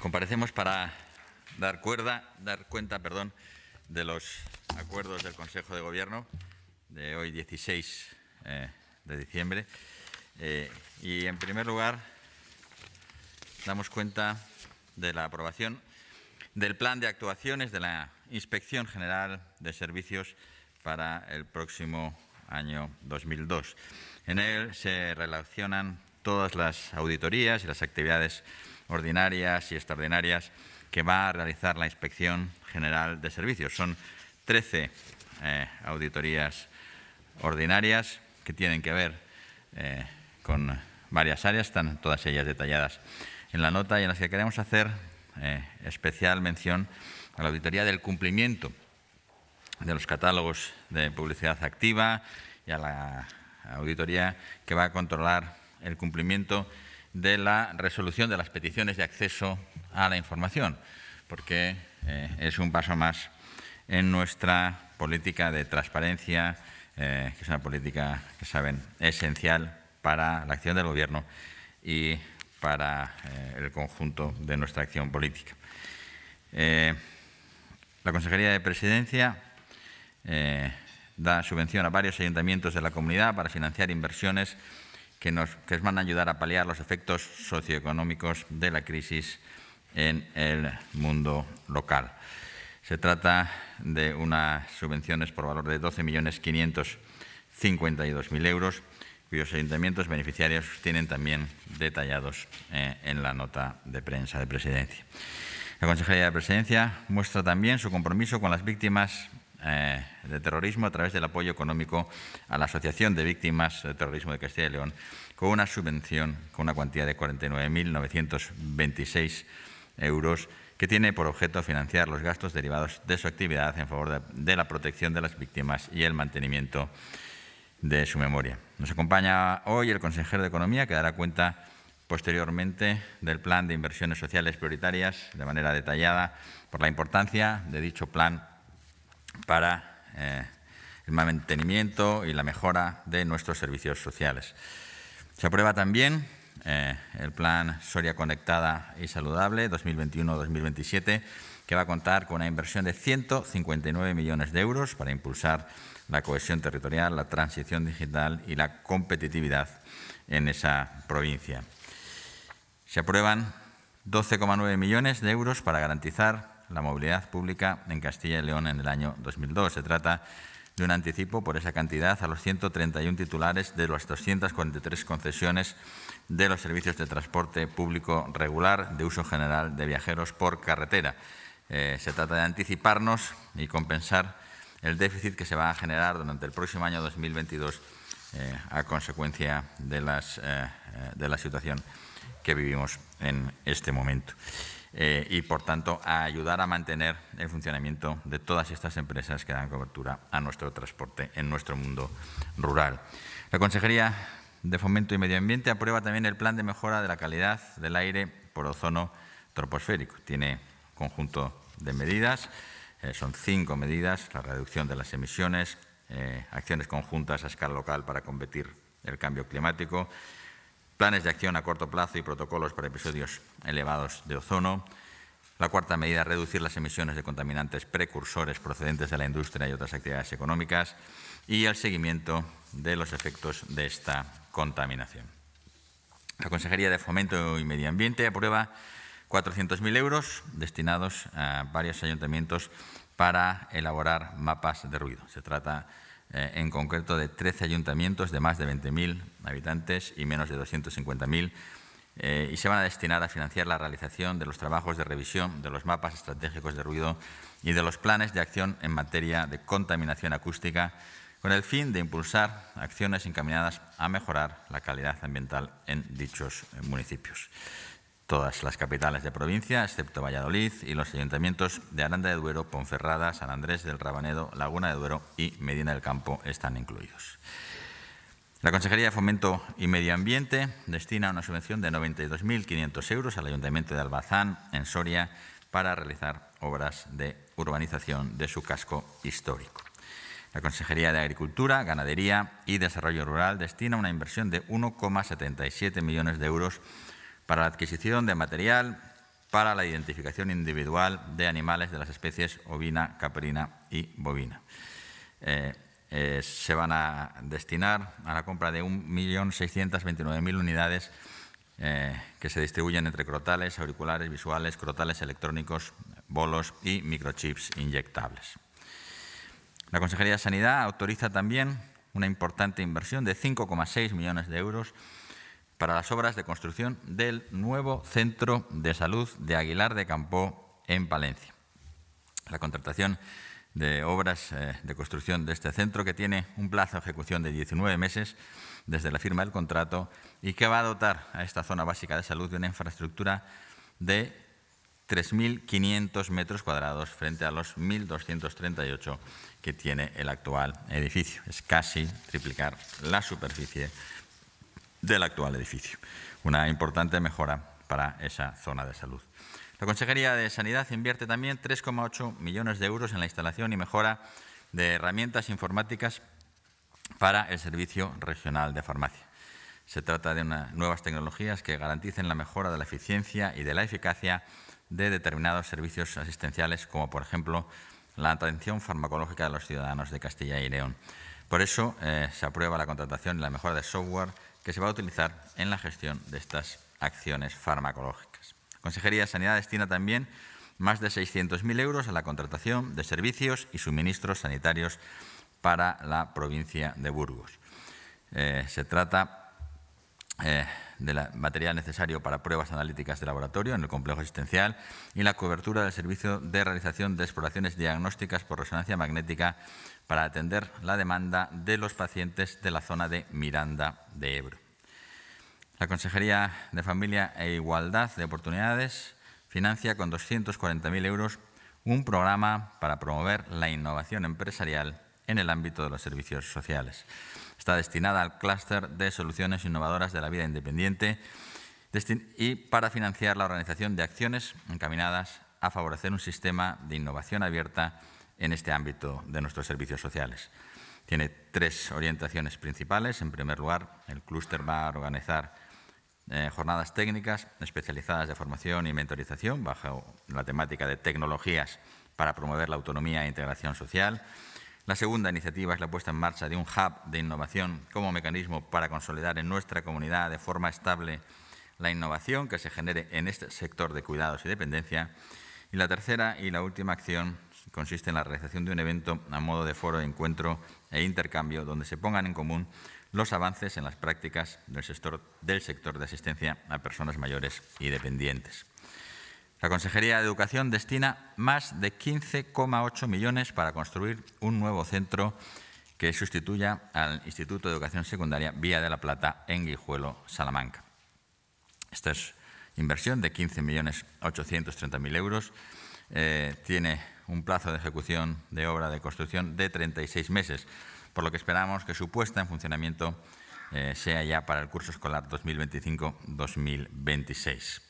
Comparecemos para dar cuenta, de los acuerdos del Consejo de Gobierno de hoy 16 eh, de diciembre. Eh, y en primer lugar, damos cuenta de la aprobación del plan de actuaciones de la Inspección General de Servicios para el próximo año 2002. En él se relacionan todas las auditorías y las actividades ordinarias y extraordinarias que va a realizar la Inspección General de Servicios. Son 13 eh, auditorías ordinarias que tienen que ver eh, con varias áreas, están todas ellas detalladas en la nota y en las que queremos hacer eh, especial mención a la auditoría del cumplimiento de los catálogos de publicidad activa y a la auditoría que va a controlar el cumplimiento de la resolución de las peticiones de acceso a la información, porque eh, es un paso más en nuestra política de transparencia, eh, que es una política, que saben, esencial para la acción del Gobierno y para eh, el conjunto de nuestra acción política. la Consejería de Presidencia da subvención a varios ayuntamientos de la comunidad para financiar inversiones que nos van a ayudar a paliar los efectos socioeconómicos de la crisis en el mundo local. Se trata de unas subvenciones por valor de 12.552.000 euros, cuyos ayuntamientos beneficiarios tienen también detallados eh, en la nota de prensa de presidencia. La Consejería de Presidencia muestra también su compromiso con las víctimas eh, de terrorismo a través del apoyo económico a la Asociación de Víctimas de Terrorismo de Castilla y León, con una subvención con una cuantía de 49.926 euros que tiene por objeto financiar los gastos derivados de su actividad en favor de la protección de las víctimas y el mantenimiento de su memoria. Nos acompaña hoy el consejero de Economía, que dará cuenta posteriormente del plan de inversiones sociales prioritarias de manera detallada por la importancia de dicho plan para eh, el mantenimiento y la mejora de nuestros servicios sociales. Se aprueba también eh, el plan Soria Conectada y Saludable 2021-2027, que va a contar con una inversión de 159 millones de euros para impulsar la cohesión territorial, la transición digital y la competitividad en esa provincia. Se aprueban 12,9 millones de euros para garantizar la movilidad pública en Castilla y León en el año 2002. Se trata de un anticipo por esa cantidad a los 131 titulares de las 243 concesiones de los servicios de transporte público regular de uso general de viajeros por carretera. Eh, se trata de anticiparnos y compensar el déficit que se va a generar durante el próximo año 2022 eh, a consecuencia de, las, eh, de la situación que vivimos en este momento. Eh, y, por tanto, a ayudar a mantener el funcionamiento de todas estas empresas que dan cobertura a nuestro transporte en nuestro mundo rural. La Consejería de Fomento y Medio Ambiente aprueba también el plan de mejora de la calidad del aire por ozono troposférico. Tiene un conjunto de medidas, eh, son cinco medidas, la reducción de las emisiones, eh, acciones conjuntas a escala local para combatir el cambio climático, planes de acción a corto plazo y protocolos para episodios elevados de ozono. La cuarta medida, reducir las emisiones de contaminantes precursores procedentes de la industria y otras actividades económicas y el seguimiento de los efectos de esta contaminación. La Consejería de Fomento y Medio Ambiente aprueba 400.000 euros destinados a varios ayuntamientos para elaborar mapas de ruido. Se trata eh, en concreto de 13 ayuntamientos de más de 20.000 habitantes y menos de 250.000, eh, y se van a destinar a financiar la realización de los trabajos de revisión de los mapas estratégicos de ruido y de los planes de acción en materia de contaminación acústica, con el fin de impulsar acciones encaminadas a mejorar la calidad ambiental en dichos municipios todas las capitales de provincia, excepto Valladolid, y los ayuntamientos de Aranda de Duero, Ponferrada, San Andrés del Rabanedo, Laguna de Duero y Medina del Campo están incluidos. La Consejería de Fomento y Medio Ambiente destina una subvención de 92.500 euros al Ayuntamiento de Albazán, en Soria, para realizar obras de urbanización de su casco histórico. La Consejería de Agricultura, Ganadería y Desarrollo Rural destina una inversión de 1,77 millones de euros para la adquisición de material para la identificación individual de animales de las especies ovina, caprina y bovina. Eh, eh, se van a destinar a la compra de 1.629.000 unidades eh, que se distribuyen entre crotales, auriculares visuales, crotales electrónicos, bolos y microchips inyectables. La Consejería de Sanidad autoriza también una importante inversión de 5,6 millones de euros para las obras de construcción del nuevo Centro de Salud de Aguilar de Campó en Valencia. La contratación de obras eh, de construcción de este centro, que tiene un plazo de ejecución de 19 meses desde la firma del contrato y que va a dotar a esta zona básica de salud de una infraestructura de 3.500 metros cuadrados frente a los 1.238 que tiene el actual edificio. Es casi triplicar la superficie del actual edificio. Una importante mejora para esa zona de salud. La Consejería de Sanidad invierte también 3,8 millones de euros en la instalación y mejora de herramientas informáticas para el Servicio Regional de Farmacia. Se trata de nuevas tecnologías que garanticen la mejora de la eficiencia y de la eficacia de determinados servicios asistenciales, como por ejemplo la atención farmacológica de los ciudadanos de Castilla y León. Por eso eh, se aprueba la contratación y la mejora de software que se va a utilizar en la gestión de estas acciones farmacológicas. Consejería de Sanidad destina también más de 600.000 euros a la contratación de servicios y suministros sanitarios para la provincia de Burgos. Eh, se trata eh, del material necesario para pruebas analíticas de laboratorio en el complejo existencial y la cobertura del servicio de realización de exploraciones diagnósticas por resonancia magnética para atender la demanda de los pacientes de la zona de Miranda de Ebro. La Consejería de Familia e Igualdad de Oportunidades financia con 240.000 euros un programa para promover la innovación empresarial en el ámbito de los servicios sociales. Está destinada al clúster de soluciones innovadoras de la vida independiente y para financiar la organización de acciones encaminadas a favorecer un sistema de innovación abierta en este ámbito de nuestros servicios sociales. Tiene tres orientaciones principales. En primer lugar, el clúster va a organizar eh, jornadas técnicas especializadas de formación y mentorización bajo la temática de tecnologías para promover la autonomía e integración social. La segunda iniciativa es la puesta en marcha de un hub de innovación como mecanismo para consolidar en nuestra comunidad de forma estable la innovación que se genere en este sector de cuidados y dependencia. Y la tercera y la última acción consiste en la realización de un evento a modo de foro de encuentro e intercambio donde se pongan en común los avances en las prácticas del sector, del sector de asistencia a personas mayores y dependientes. La Consejería de Educación destina más de 15,8 millones para construir un nuevo centro que sustituya al Instituto de Educación Secundaria Vía de la Plata en Guijuelo, Salamanca. Esta es inversión de 15.830.000 euros. Eh, tiene un plazo de ejecución de obra de construcción de 36 meses, por lo que esperamos que su puesta en funcionamiento eh, sea ya para el curso escolar 2025-2026.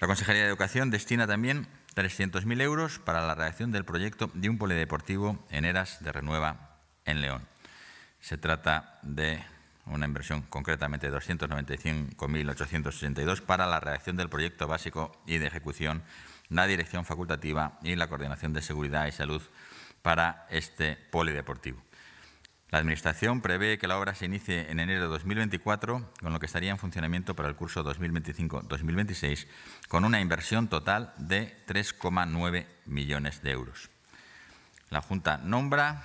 La Consejería de Educación destina también 300.000 euros para la redacción del proyecto de un polideportivo en Eras de Renueva, en León. Se trata de una inversión concretamente de 295.882 para la redacción del proyecto básico y de ejecución, la dirección facultativa y la coordinación de seguridad y salud para este polideportivo. La Administración prevé que la obra se inicie en enero de 2024, con lo que estaría en funcionamiento para el curso 2025-2026, con una inversión total de 3,9 millones de euros. La Junta nombra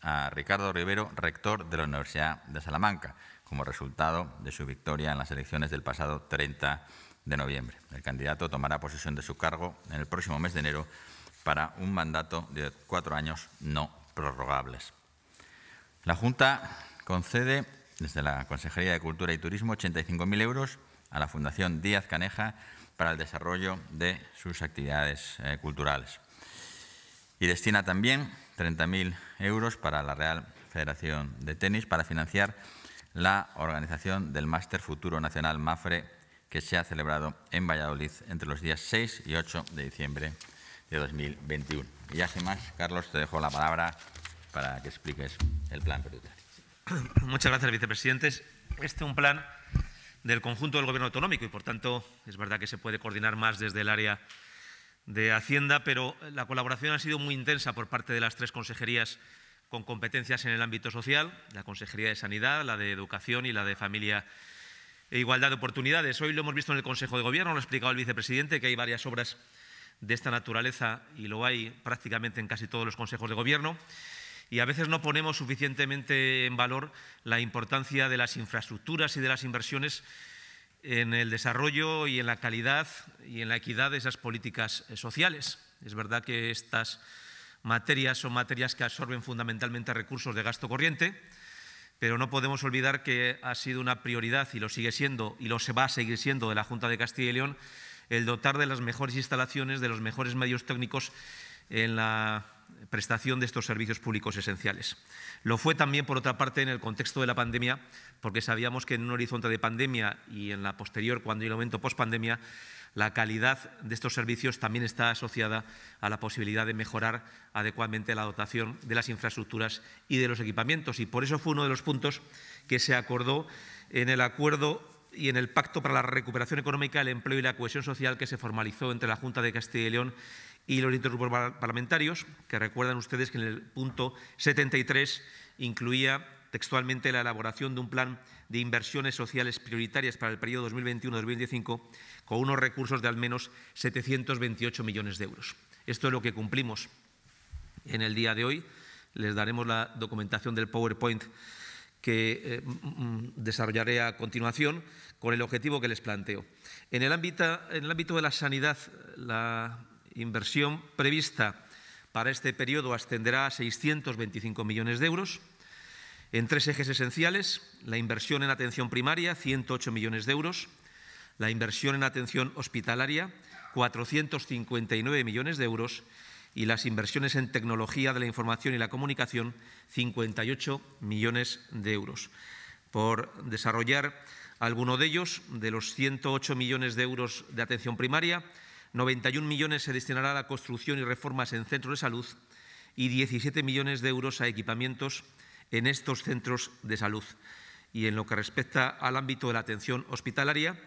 a Ricardo Rivero rector de la Universidad de Salamanca, como resultado de su victoria en las elecciones del pasado 30 de noviembre. El candidato tomará posesión de su cargo en el próximo mes de enero para un mandato de cuatro años no prorrogables. La Junta concede desde la Consejería de Cultura y Turismo 85.000 euros a la Fundación Díaz Caneja para el desarrollo de sus actividades eh, culturales. Y destina también 30.000 euros para la Real Federación de Tenis para financiar la organización del Máster Futuro Nacional MAFRE que se ha celebrado en Valladolid entre los días 6 y 8 de diciembre de 2021. Y ya más, Carlos, te dejo la palabra para que expliques el plan Muchas gracias, vicepresidentes. Este es un plan del conjunto del Gobierno autonómico y, por tanto, es verdad que se puede coordinar más desde el área de Hacienda, pero la colaboración ha sido muy intensa por parte de las tres consejerías con competencias en el ámbito social, la Consejería de Sanidad, la de Educación y la de Familia e Igualdad de Oportunidades. Hoy lo hemos visto en el Consejo de Gobierno, lo ha explicado el vicepresidente, que hay varias obras de esta naturaleza y lo hay prácticamente en casi todos los consejos de Gobierno. Y a veces no ponemos suficientemente en valor la importancia de las infraestructuras y de las inversiones en el desarrollo y en la calidad y en la equidad de esas políticas eh, sociales. Es verdad que estas materias son materias que absorben fundamentalmente recursos de gasto corriente, pero no podemos olvidar que ha sido una prioridad y lo sigue siendo y lo se va a seguir siendo de la Junta de Castilla y León el dotar de las mejores instalaciones, de los mejores medios técnicos en la prestación de estos servicios públicos esenciales. Lo fue también, por otra parte, en el contexto de la pandemia, porque sabíamos que en un horizonte de pandemia y en la posterior, cuando hay el momento post la calidad de estos servicios también está asociada a la posibilidad de mejorar adecuadamente la dotación de las infraestructuras y de los equipamientos. Y por eso fue uno de los puntos que se acordó en el acuerdo y en el Pacto para la Recuperación Económica, el Empleo y la Cohesión Social que se formalizó entre la Junta de Castilla y León y los intergrupos parlamentarios, que recuerdan ustedes que en el punto 73 incluía textualmente la elaboración de un plan de inversiones sociales prioritarias para el periodo 2021-2025 con unos recursos de al menos 728 millones de euros. Esto es lo que cumplimos en el día de hoy. Les daremos la documentación del PowerPoint que eh, desarrollaré a continuación con el objetivo que les planteo. En el ámbito, en el ámbito de la sanidad, la inversión prevista para este periodo ascenderá a 625 millones de euros. En tres ejes esenciales, la inversión en atención primaria, 108 millones de euros, la inversión en atención hospitalaria, 459 millones de euros, y las inversiones en tecnología de la información y la comunicación, 58 millones de euros. Por desarrollar alguno de ellos, de los 108 millones de euros de atención primaria, 91 millones se destinará a la construcción y reformas en centros de salud y 17 millones de euros a equipamientos en estos centros de salud. Y en lo que respecta al ámbito de la atención hospitalaria,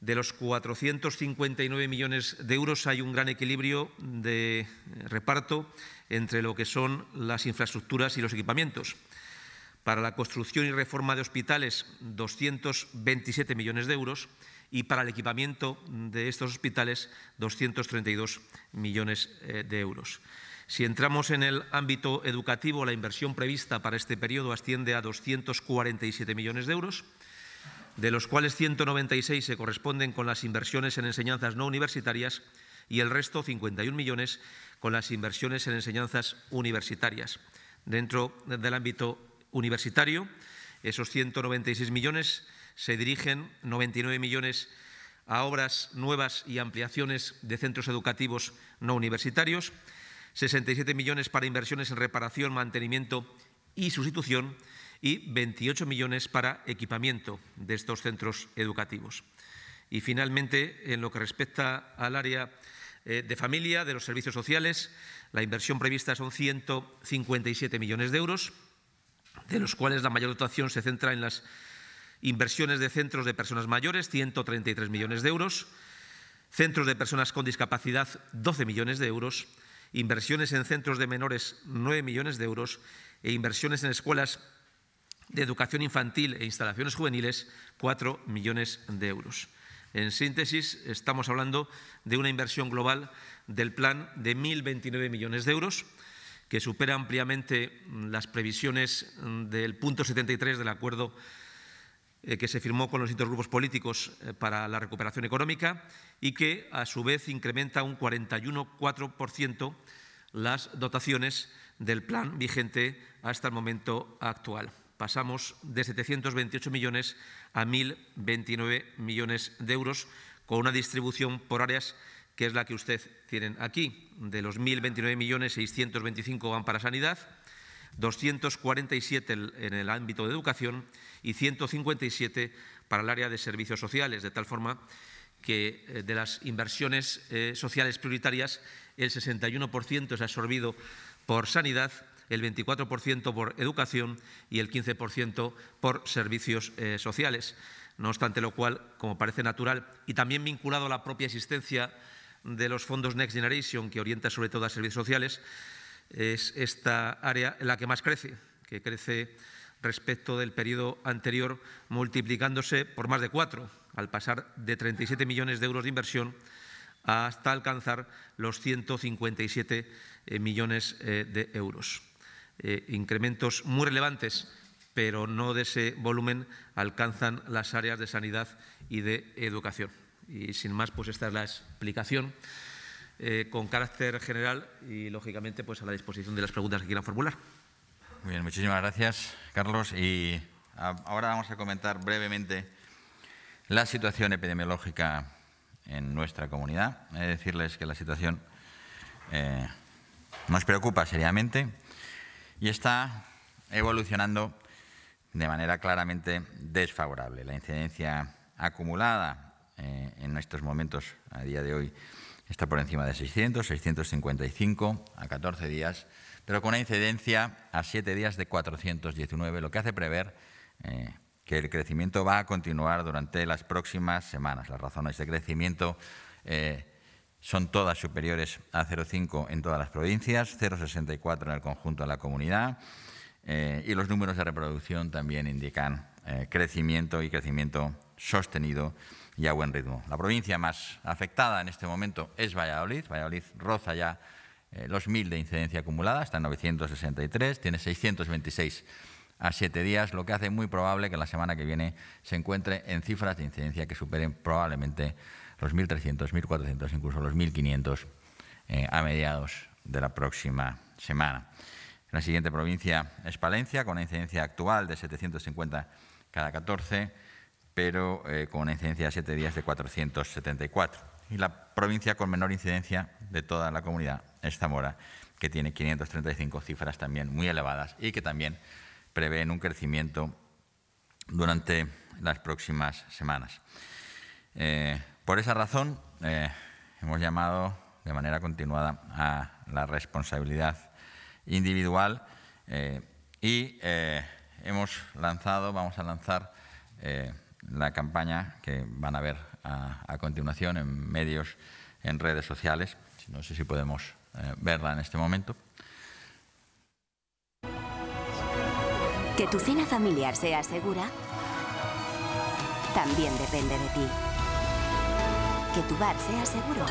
de los 459 millones de euros hay un gran equilibrio de reparto entre lo que son las infraestructuras y los equipamientos. Para la construcción y reforma de hospitales, 227 millones de euros y para el equipamiento de estos hospitales 232 millones eh, de euros. Si entramos en el ámbito educativo, la inversión prevista para este periodo asciende a 247 millones de euros, de los cuales 196 se corresponden con las inversiones en enseñanzas no universitarias y el resto, 51 millones, con las inversiones en enseñanzas universitarias. Dentro del ámbito universitario, esos 196 millones se dirigen 99 millones a obras nuevas y ampliaciones de centros educativos no universitarios, 67 millones para inversiones en reparación, mantenimiento y sustitución y 28 millones para equipamiento de estos centros educativos. Y finalmente, en lo que respecta al área eh, de familia, de los servicios sociales, la inversión prevista son 157 millones de euros, de los cuales la mayor dotación se centra en las Inversiones de centros de personas mayores, 133 millones de euros. Centros de personas con discapacidad, 12 millones de euros. Inversiones en centros de menores, 9 millones de euros. E inversiones en escuelas de educación infantil e instalaciones juveniles, 4 millones de euros. En síntesis, estamos hablando de una inversión global del plan de 1.029 millones de euros, que supera ampliamente las previsiones del punto 73 del acuerdo eh, que se firmó con los intergrupos políticos eh, para la recuperación económica y que, a su vez, incrementa un 41,4% las dotaciones del plan vigente hasta el momento actual. Pasamos de 728 millones a 1.029 millones de euros, con una distribución por áreas que es la que usted tienen aquí. De los 1.029 millones, 625 van para sanidad, 247 en el ámbito de educación y 157 para el área de servicios sociales, de tal forma que eh, de las inversiones eh, sociales prioritarias el 61% es absorbido por sanidad, el 24% por educación y el 15% por servicios eh, sociales. No obstante lo cual, como parece natural, y también vinculado a la propia existencia de los fondos Next Generation, que orienta sobre todo a servicios sociales, es esta área la que más crece, que crece respecto del periodo anterior, multiplicándose por más de cuatro, al pasar de 37 millones de euros de inversión hasta alcanzar los 157 eh, millones eh, de euros. Eh, incrementos muy relevantes, pero no de ese volumen, alcanzan las áreas de sanidad y de educación. Y sin más, pues esta es la explicación. Eh, con carácter general y, lógicamente, pues a la disposición de las preguntas que quieran formular. Muy bien, muchísimas gracias, Carlos. Y ahora vamos a comentar brevemente la situación epidemiológica en nuestra comunidad. He de decirles que la situación eh, nos preocupa seriamente y está evolucionando de manera claramente desfavorable. La incidencia acumulada eh, en estos momentos, a día de hoy, está por encima de 600, 655 a 14 días, pero con una incidencia a 7 días de 419, lo que hace prever eh, que el crecimiento va a continuar durante las próximas semanas. Las razones de crecimiento eh, son todas superiores a 0,5 en todas las provincias, 0,64 en el conjunto de la comunidad eh, y los números de reproducción también indican crecimiento y crecimiento sostenido y buen ritmo. La provincia más afectada en este momento es Valladolid. Valladolid roza ya eh, los 1.000 de incidencia acumulada, está en 963, tiene 626 a 7 días, lo que hace muy probable que la semana que viene se encuentre en cifras de incidencia que superen probablemente los 1.300, 1.400, incluso los 1.500 eh, a mediados de la próxima semana. La siguiente provincia es Palencia, con una incidencia actual de 750 cada 14 pero eh, con una incidencia de siete días de 474. Y la provincia con menor incidencia de toda la comunidad es Zamora, que tiene 535 cifras también muy elevadas y que también prevén un crecimiento durante las próximas semanas. Eh, por esa razón, eh, hemos llamado de manera continuada a la responsabilidad individual y hemos lanzado, vamos a lanzar la campaña que van a ver a, continuación en medios, en redes sociales. No sé si podemos eh, verla en este momento. Que tu cena familiar sea segura también depende de ti. Que tu bar sea seguro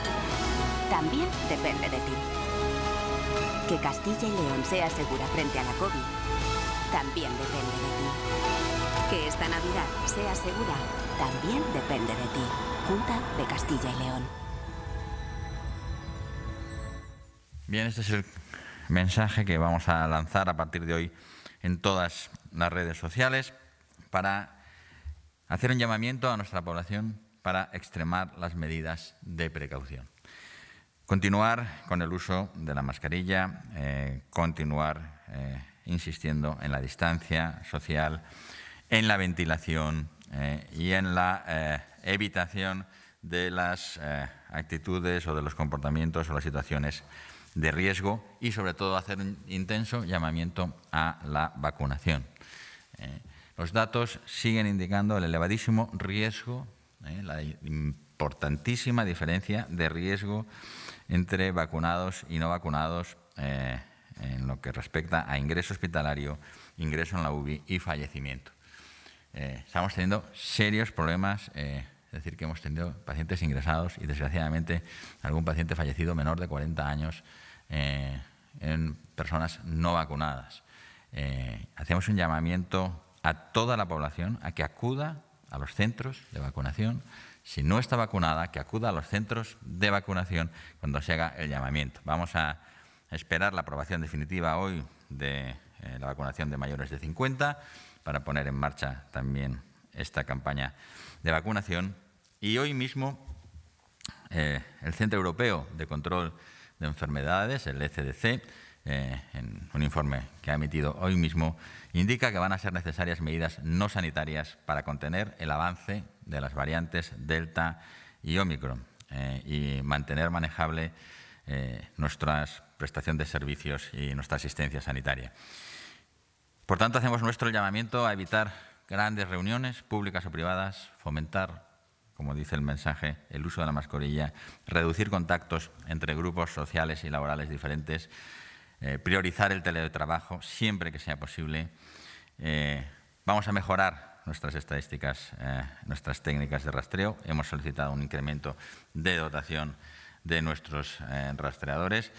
también depende de ti. Que Castilla y León sea segura frente a la COVID también depende de ti. Que esta Navidad sea segura también depende de ti. Junta de Castilla y León. Bien, este es el mensaje que vamos a lanzar a partir de hoy en todas las redes sociales para hacer un llamamiento a nuestra población para extremar las medidas de precaución. Continuar con el uso de la mascarilla, eh, continuar eh, insistiendo en la distancia social, en la ventilación eh, y en la eh, evitación de las eh, actitudes o de los comportamientos o las situaciones de riesgo y sobre todo hacer un intenso llamamiento a la vacunación. los datos siguen indicando el elevadísimo riesgo, la importantísima diferencia de riesgo entre vacunados y no vacunados en lo que respecta a ingreso hospitalario, ingreso en la UBI y fallecimiento. Eh, estamos teniendo serios problemas. Eh, es decir, que hemos tenido pacientes ingresados y, desgraciadamente, algún paciente fallecido menor de 40 años eh, en personas no vacunadas. hacemos un llamamiento a toda la población a que acuda a los centros de vacunación. Si no está vacunada, que acuda a los centros de vacunación cuando se haga el llamamiento. Vamos a esperar la aprobación definitiva hoy de la vacunación de mayores de 50 para poner en marcha también esta campaña de vacunación. Y hoy mismo eh, el Centro Europeo de Control de Enfermedades, el ECDC, eh, en un informe que ha emitido hoy mismo, indica que van a ser necesarias medidas no sanitarias para contener el avance de las variantes Delta y Omicron eh, y mantener manejable nuestra prestación de servicios y nuestra asistencia sanitaria. Por tanto, hacemos nuestro llamamiento a evitar grandes reuniones públicas o privadas, fomentar, como dice el mensaje, el uso de la mascarilla, reducir contactos entre grupos sociales y laborales diferentes, eh, priorizar el teletrabajo siempre que sea posible. Eh, vamos a mejorar nuestras estadísticas, eh, nuestras técnicas de rastreo. Hemos solicitado un incremento de dotación de nuestros rastreadores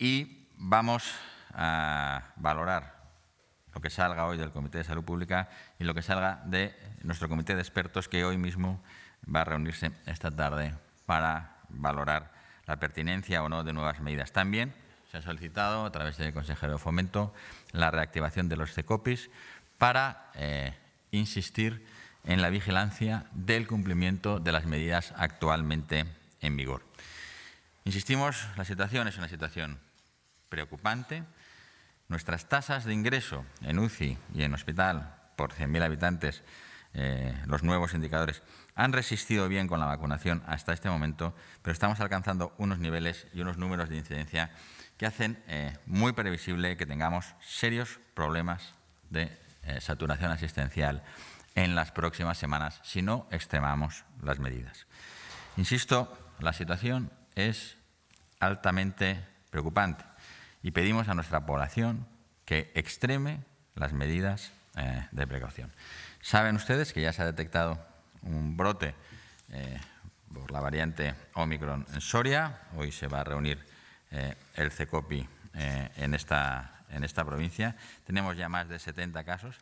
y vamos a valorar lo que salga hoy del Comité de Salud Pública y lo que salga de nuestro Comité de Expertos que hoy mismo va a reunirse esta tarde para valorar la pertinencia o no de nuevas medidas. También se ha solicitado a través del consejero de Fomento la reactivación de los CECOPIS para eh, insistir en la vigilancia del cumplimiento de las medidas actualmente en vigor. Insistimos, la situación es una situación preocupante. Nuestras tasas de ingreso en UCI y en hospital por 100.000 habitantes, eh, los nuevos indicadores, han resistido bien con la vacunación hasta este momento, pero estamos alcanzando unos niveles y unos números de incidencia que hacen eh, muy previsible que tengamos serios problemas de eh, saturación asistencial en las próximas semanas si no extremamos las medidas. Insisto, la situación es altamente preocupante y pedimos a nuestra población que extreme las medidas eh, de precaución. Saben ustedes que ya se ha detectado un brote eh, por la variante Omicron en Soria. Hoy se va a reunir eh, el CECOPI en, esta, en esta provincia. Tenemos ya más de 70 casos.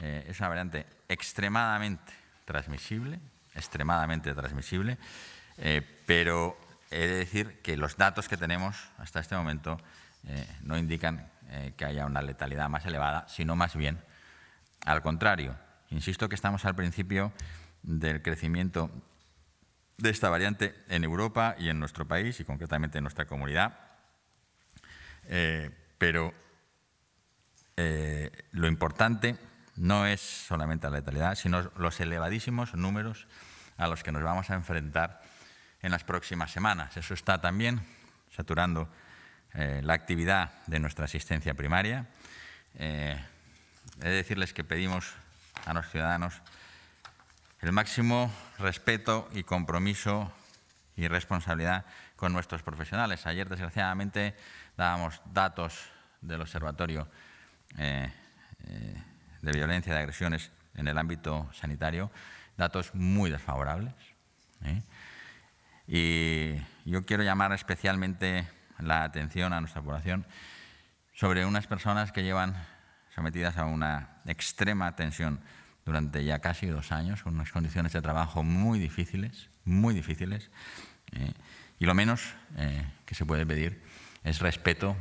es una variante extremadamente transmisible, extremadamente transmisible, pero he de decir que los datos que tenemos hasta este momento eh, no indican eh, que haya una letalidad más elevada, sino más bien al contrario. Insisto que estamos al principio del crecimiento de esta variante en Europa y en nuestro país y concretamente en nuestra comunidad. Eh, pero lo importante no es solamente la letalidad, sino los elevadísimos números a los que nos vamos a enfrentar en las próximas semanas. Eso está también saturando eh, la actividad de nuestra asistencia primaria. Eh, he de decirles que pedimos a los ciudadanos el máximo respeto y compromiso y responsabilidad con nuestros profesionales. Ayer, desgraciadamente, dábamos datos del Observatorio eh, de Violencia y de Agresiones en el ámbito sanitario, datos muy desfavorables. Y yo quiero llamar especialmente la atención a nuestra población sobre unas personas que llevan sometidas a una extrema tensión durante ya casi dos años, con unas condiciones de trabajo muy difíciles, muy difíciles. Eh, y lo menos eh, que se puede pedir es respeto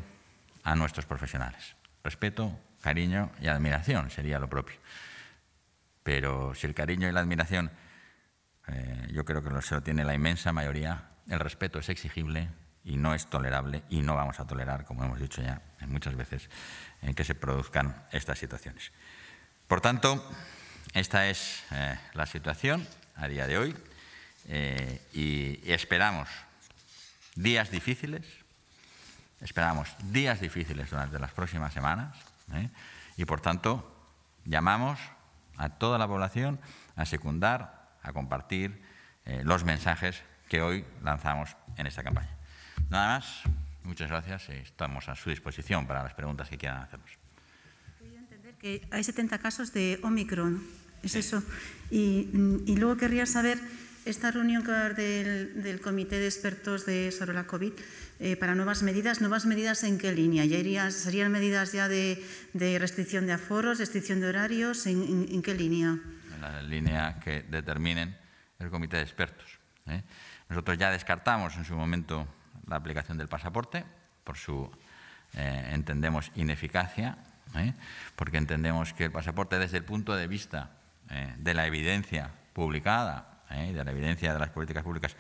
a nuestros profesionales. Respeto, cariño y admiración sería lo propio. Pero si el cariño y la admiración, eh, yo creo que se lo tiene la inmensa mayoría, el respeto es exigible, y no es tolerable y no vamos a tolerar, como hemos dicho ya muchas veces, en que se produzcan estas situaciones. Por tanto, esta es eh, la situación a día de hoy eh, y, esperamos días difíciles, esperamos días difíciles durante las próximas semanas ¿eh? y por tanto llamamos a toda la población a secundar, a compartir los mensajes que hoy lanzamos en esta campaña. Nada más, muchas gracias. Estamos a su disposición para las preguntas que quieran hacernos. entender que hay 70 casos de Omicron, es eso. Mm, y, luego querría saber esta reunión que del, Comité de Expertos de, sobre la COVID eh, para nuevas medidas. ¿Nuevas medidas en qué línea? ¿Serían medidas ya de, restricción de aforos, restricción de horarios? ¿En, qué línea? En la línea que determinen el Comité de Expertos. ¿eh? Nosotros ya descartamos en su momento la aplicación del pasaporte por su, eh, entendemos, ineficacia, ¿eh? porque entendemos que el pasaporte desde el punto de vista eh, de la evidencia publicada y de la evidencia de las políticas públicas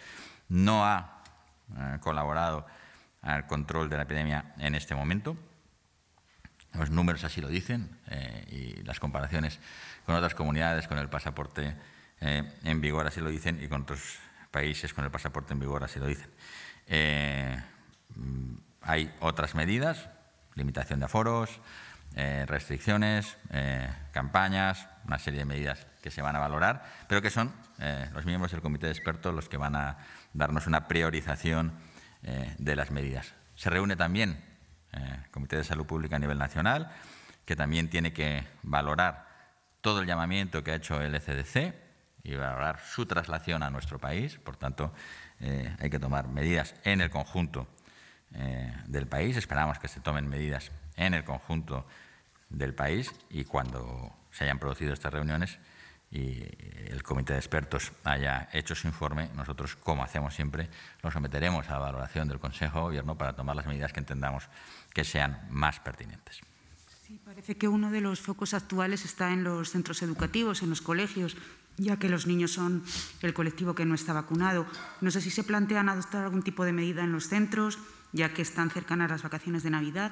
no ha colaborado al control de la epidemia en este momento. Los números así lo dicen y las comparaciones con otras comunidades, con el pasaporte en vigor así lo dicen y con otros países con el pasaporte en vigor así lo dicen. Eh, mm, hay otras medidas, limitación de aforos, eh, restricciones, eh, campañas, una serie de medidas que se van a valorar, pero que son los miembros del comité de expertos los que van a darnos una priorización de las medidas. Se reúne también el Comité de Salud Pública a nivel nacional, que también tiene que valorar todo el llamamiento que ha hecho el ECDC y valorar su traslación a nuestro país. Por tanto, eh, hay que tomar medidas en el conjunto eh, del país. Esperamos que se tomen medidas en el conjunto del país y cuando se hayan producido estas reuniones y el comité de expertos haya hecho su informe, nosotros, como hacemos siempre, nos someteremos a la valoración del Consejo de Gobierno para tomar las medidas que entendamos que sean más pertinentes. Sí, parece que uno de los focos actuales está en los centros educativos, en los colegios, ya que los niños son el colectivo que no está vacunado. No sé si se plantean adoptar algún tipo de medida en los centros, ya que están cercanas las vacaciones de Navidad.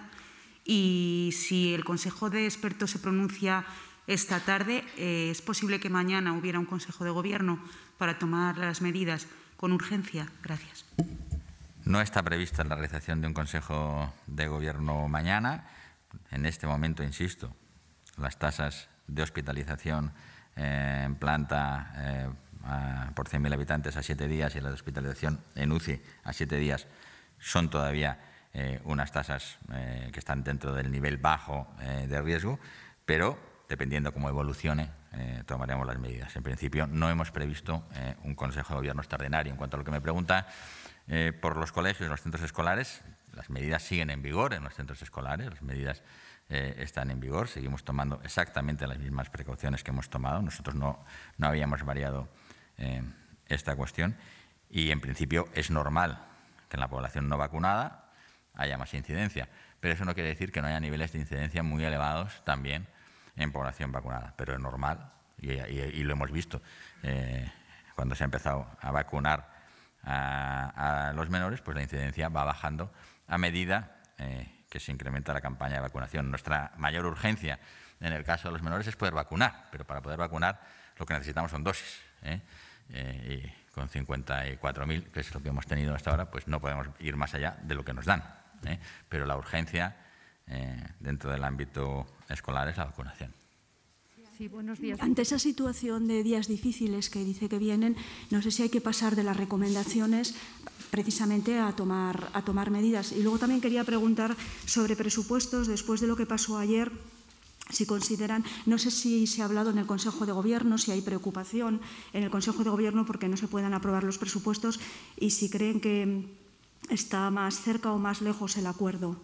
Y si el Consejo de Expertos se pronuncia esta tarde, eh, ¿es posible que mañana hubiera un Consejo de Gobierno para tomar las medidas con urgencia? Gracias. No está prevista la realización de un Consejo de Gobierno mañana. En este momento, insisto, las tasas de hospitalización eh, en planta eh, por 100.000 habitantes a siete días y la hospitalización en UCI a siete días son todavía eh, unas tasas que están dentro del nivel bajo de riesgo, pero dependiendo cómo evolucione, tomaremos las medidas. En principio, no hemos previsto un Consejo de Gobierno extraordinario. En cuanto a lo que me pregunta por los colegios y los centros escolares, las medidas siguen en vigor en los centros escolares, las medidas eh, están en vigor. Seguimos tomando exactamente las mismas precauciones que hemos tomado. Nosotros no, no habíamos variado eh, esta cuestión. Y en principio es normal que en la población no vacunada haya más incidencia. Pero eso no quiere decir que no haya niveles de incidencia muy elevados también en población vacunada. Pero es normal y, lo hemos visto. Eh, cuando se ha empezado a vacunar a, los menores, pues la incidencia va bajando a medida eh, que se incrementa la campaña de vacunación. Nuestra mayor urgencia en el caso de los menores es poder vacunar, pero para poder vacunar lo que necesitamos son dosis. ¿eh? Eh, y con 54.000, que es lo que hemos tenido hasta ahora, pues no podemos ir más allá de lo que nos dan. ¿eh? Pero la urgencia dentro del ámbito escolar es la vacunación buenos días. Ante esa situación de días difíciles que dice que vienen, no sé si hay que pasar de las recomendaciones precisamente a tomar, a tomar medidas. Y luego también quería preguntar sobre presupuestos, después de lo que pasó ayer, si consideran, no sé si se ha hablado en el Consejo de Gobierno, si hay preocupación en el Consejo de Gobierno porque no se puedan aprobar los presupuestos y si creen que está más cerca o más lejos el acuerdo.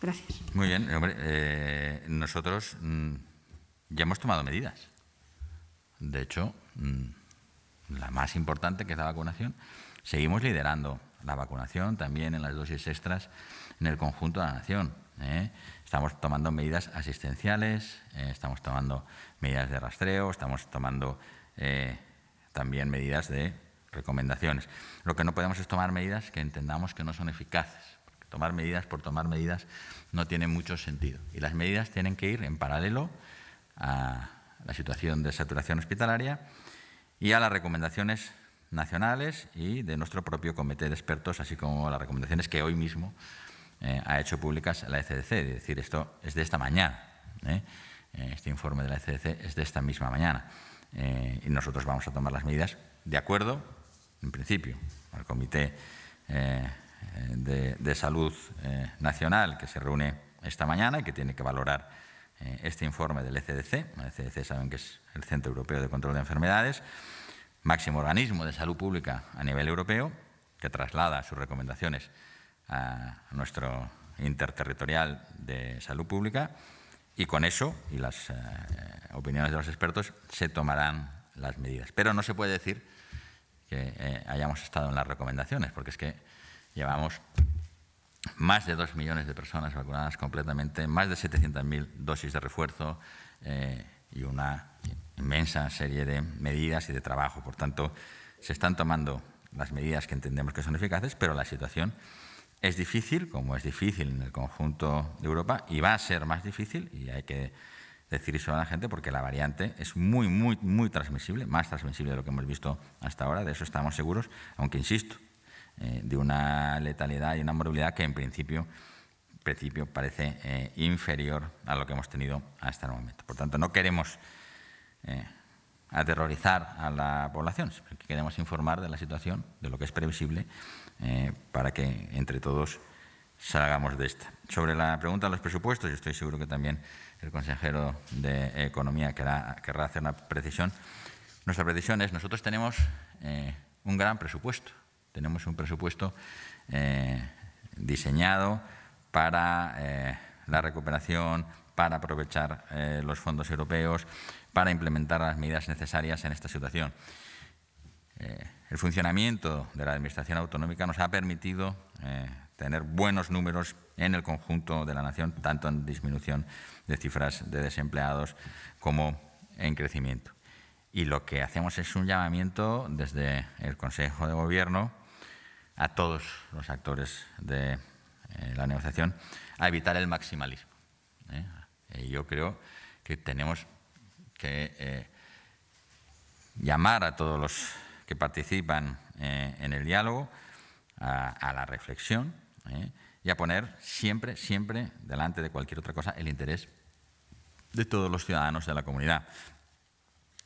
Gracias. Muy bien, eh, nosotros... Mm, ya hemos tomado medidas. De hecho, mm, la más importante que es la vacunación, seguimos liderando la vacunación también en las dosis extras en el conjunto de la nación. ¿eh? Estamos tomando medidas asistenciales, eh, estamos tomando medidas de rastreo, estamos tomando eh, también medidas de recomendaciones. Lo que no podemos es tomar medidas que entendamos que no son eficaces. tomar medidas por tomar medidas no tiene mucho sentido. Y las medidas tienen que ir en paralelo a la situación de saturación hospitalaria y a las recomendaciones nacionales y de nuestro propio comité de expertos, así como las recomendaciones que hoy mismo eh, ha hecho públicas la ECDC. Es decir, esto es de esta mañana. ¿eh? Eh, este informe de la ECDC es de esta misma mañana. y nosotros vamos a tomar las medidas de acuerdo, en principio, al Comité de, Salud Nacional que se reúne esta mañana y que tiene que valorar eh, este informe del ECDC. El ECDC saben que es el Centro Europeo de Control de Enfermedades, máximo organismo de salud pública a nivel europeo, que traslada sus recomendaciones a nuestro interterritorial de salud pública. Y con eso y las eh, opiniones de los expertos se tomarán las medidas. Pero no se puede decir que eh, hayamos estado en las recomendaciones, porque es que llevamos más de dos millones de personas vacunadas completamente, más de 700.000 dosis de refuerzo eh, y una inmensa serie de medidas y de trabajo. Por tanto, se están tomando las medidas que entendemos que son eficaces, pero la situación es difícil, como es difícil en el conjunto de Europa, y va a ser más difícil, y hay que decir eso a la gente, porque la variante es muy, muy, muy transmisible, más transmisible de lo que hemos visto hasta ahora, de eso estamos seguros, aunque insisto, eh, de una letalidad y una morbilidad que en principio, principio parece eh, inferior a lo que hemos tenido hasta el momento. Por tanto, no queremos eh, aterrorizar a la población, queremos informar de la situación, de lo que es previsible, para que entre todos salgamos de esta. Sobre la pregunta de los presupuestos, yo estoy seguro que también el consejero de Economía querrá, hacer una precisión. Nuestra precisión es, nosotros tenemos un gran presupuesto, tenemos un presupuesto eh, diseñado para eh, la recuperación, para aprovechar eh, los fondos europeos, para implementar las medidas necesarias en esta situación. el funcionamiento de la Administración autonómica nos ha permitido tener buenos números en el conjunto de la nación, tanto en disminución de cifras de desempleados como en crecimiento. Y lo que hacemos es un llamamiento desde el Consejo de Gobierno a todos los actores de eh, la negociación a evitar el maximalismo. ¿eh? yo creo que tenemos que eh, llamar a todos los que participan en el diálogo a, a la reflexión y a poner siempre, siempre, delante de cualquier otra cosa, el interés de todos los ciudadanos de la comunidad.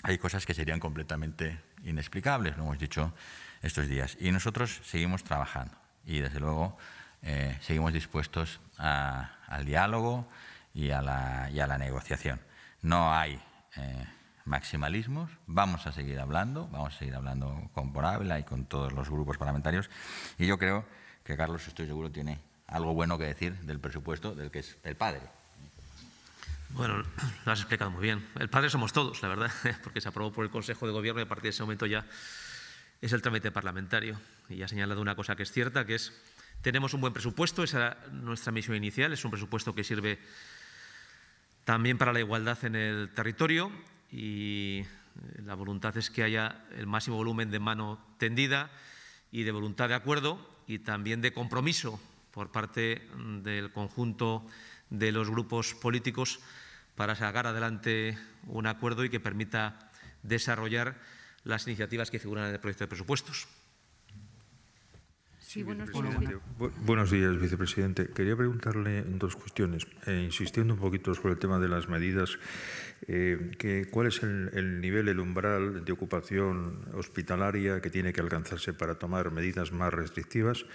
Hay cosas que serían completamente inexplicables, lo hemos dicho estos días. Y nosotros seguimos trabajando y, desde luego, eh, seguimos dispuestos al diálogo y a, la, negociación. No hay eh, maximalismos, vamos a seguir hablando, vamos a seguir hablando con Porabla y con todos los grupos parlamentarios. Y yo creo que Carlos, estoy seguro, tiene algo bueno que decir del presupuesto del que es el padre. Bueno, lo has explicado muy bien. El padre somos todos, la verdad, porque se aprobó por el Consejo de Gobierno y a partir de ese momento ya es el trámite parlamentario. Y ha señalado una cosa que es cierta, que es tenemos un buen presupuesto, esa era nuestra misión inicial, es un presupuesto que sirve también para la igualdad en el territorio y eh, la voluntad es que haya el máximo volumen de mano tendida y de voluntad de acuerdo y también de compromiso por parte del conjunto de los grupos políticos para sacar adelante un acuerdo y que permita desarrollar las iniciativas que figuran en el proyecto de presupuestos. Sí, buenos, días. buenos días, vicepresidente. Quería preguntarle dos cuestiones, eh, insistiendo un poquito sobre el tema de las medidas. Eh, que, ¿Cuál es el, el, nivel, el umbral de ocupación hospitalaria que tiene que alcanzarse para tomar medidas más restrictivas?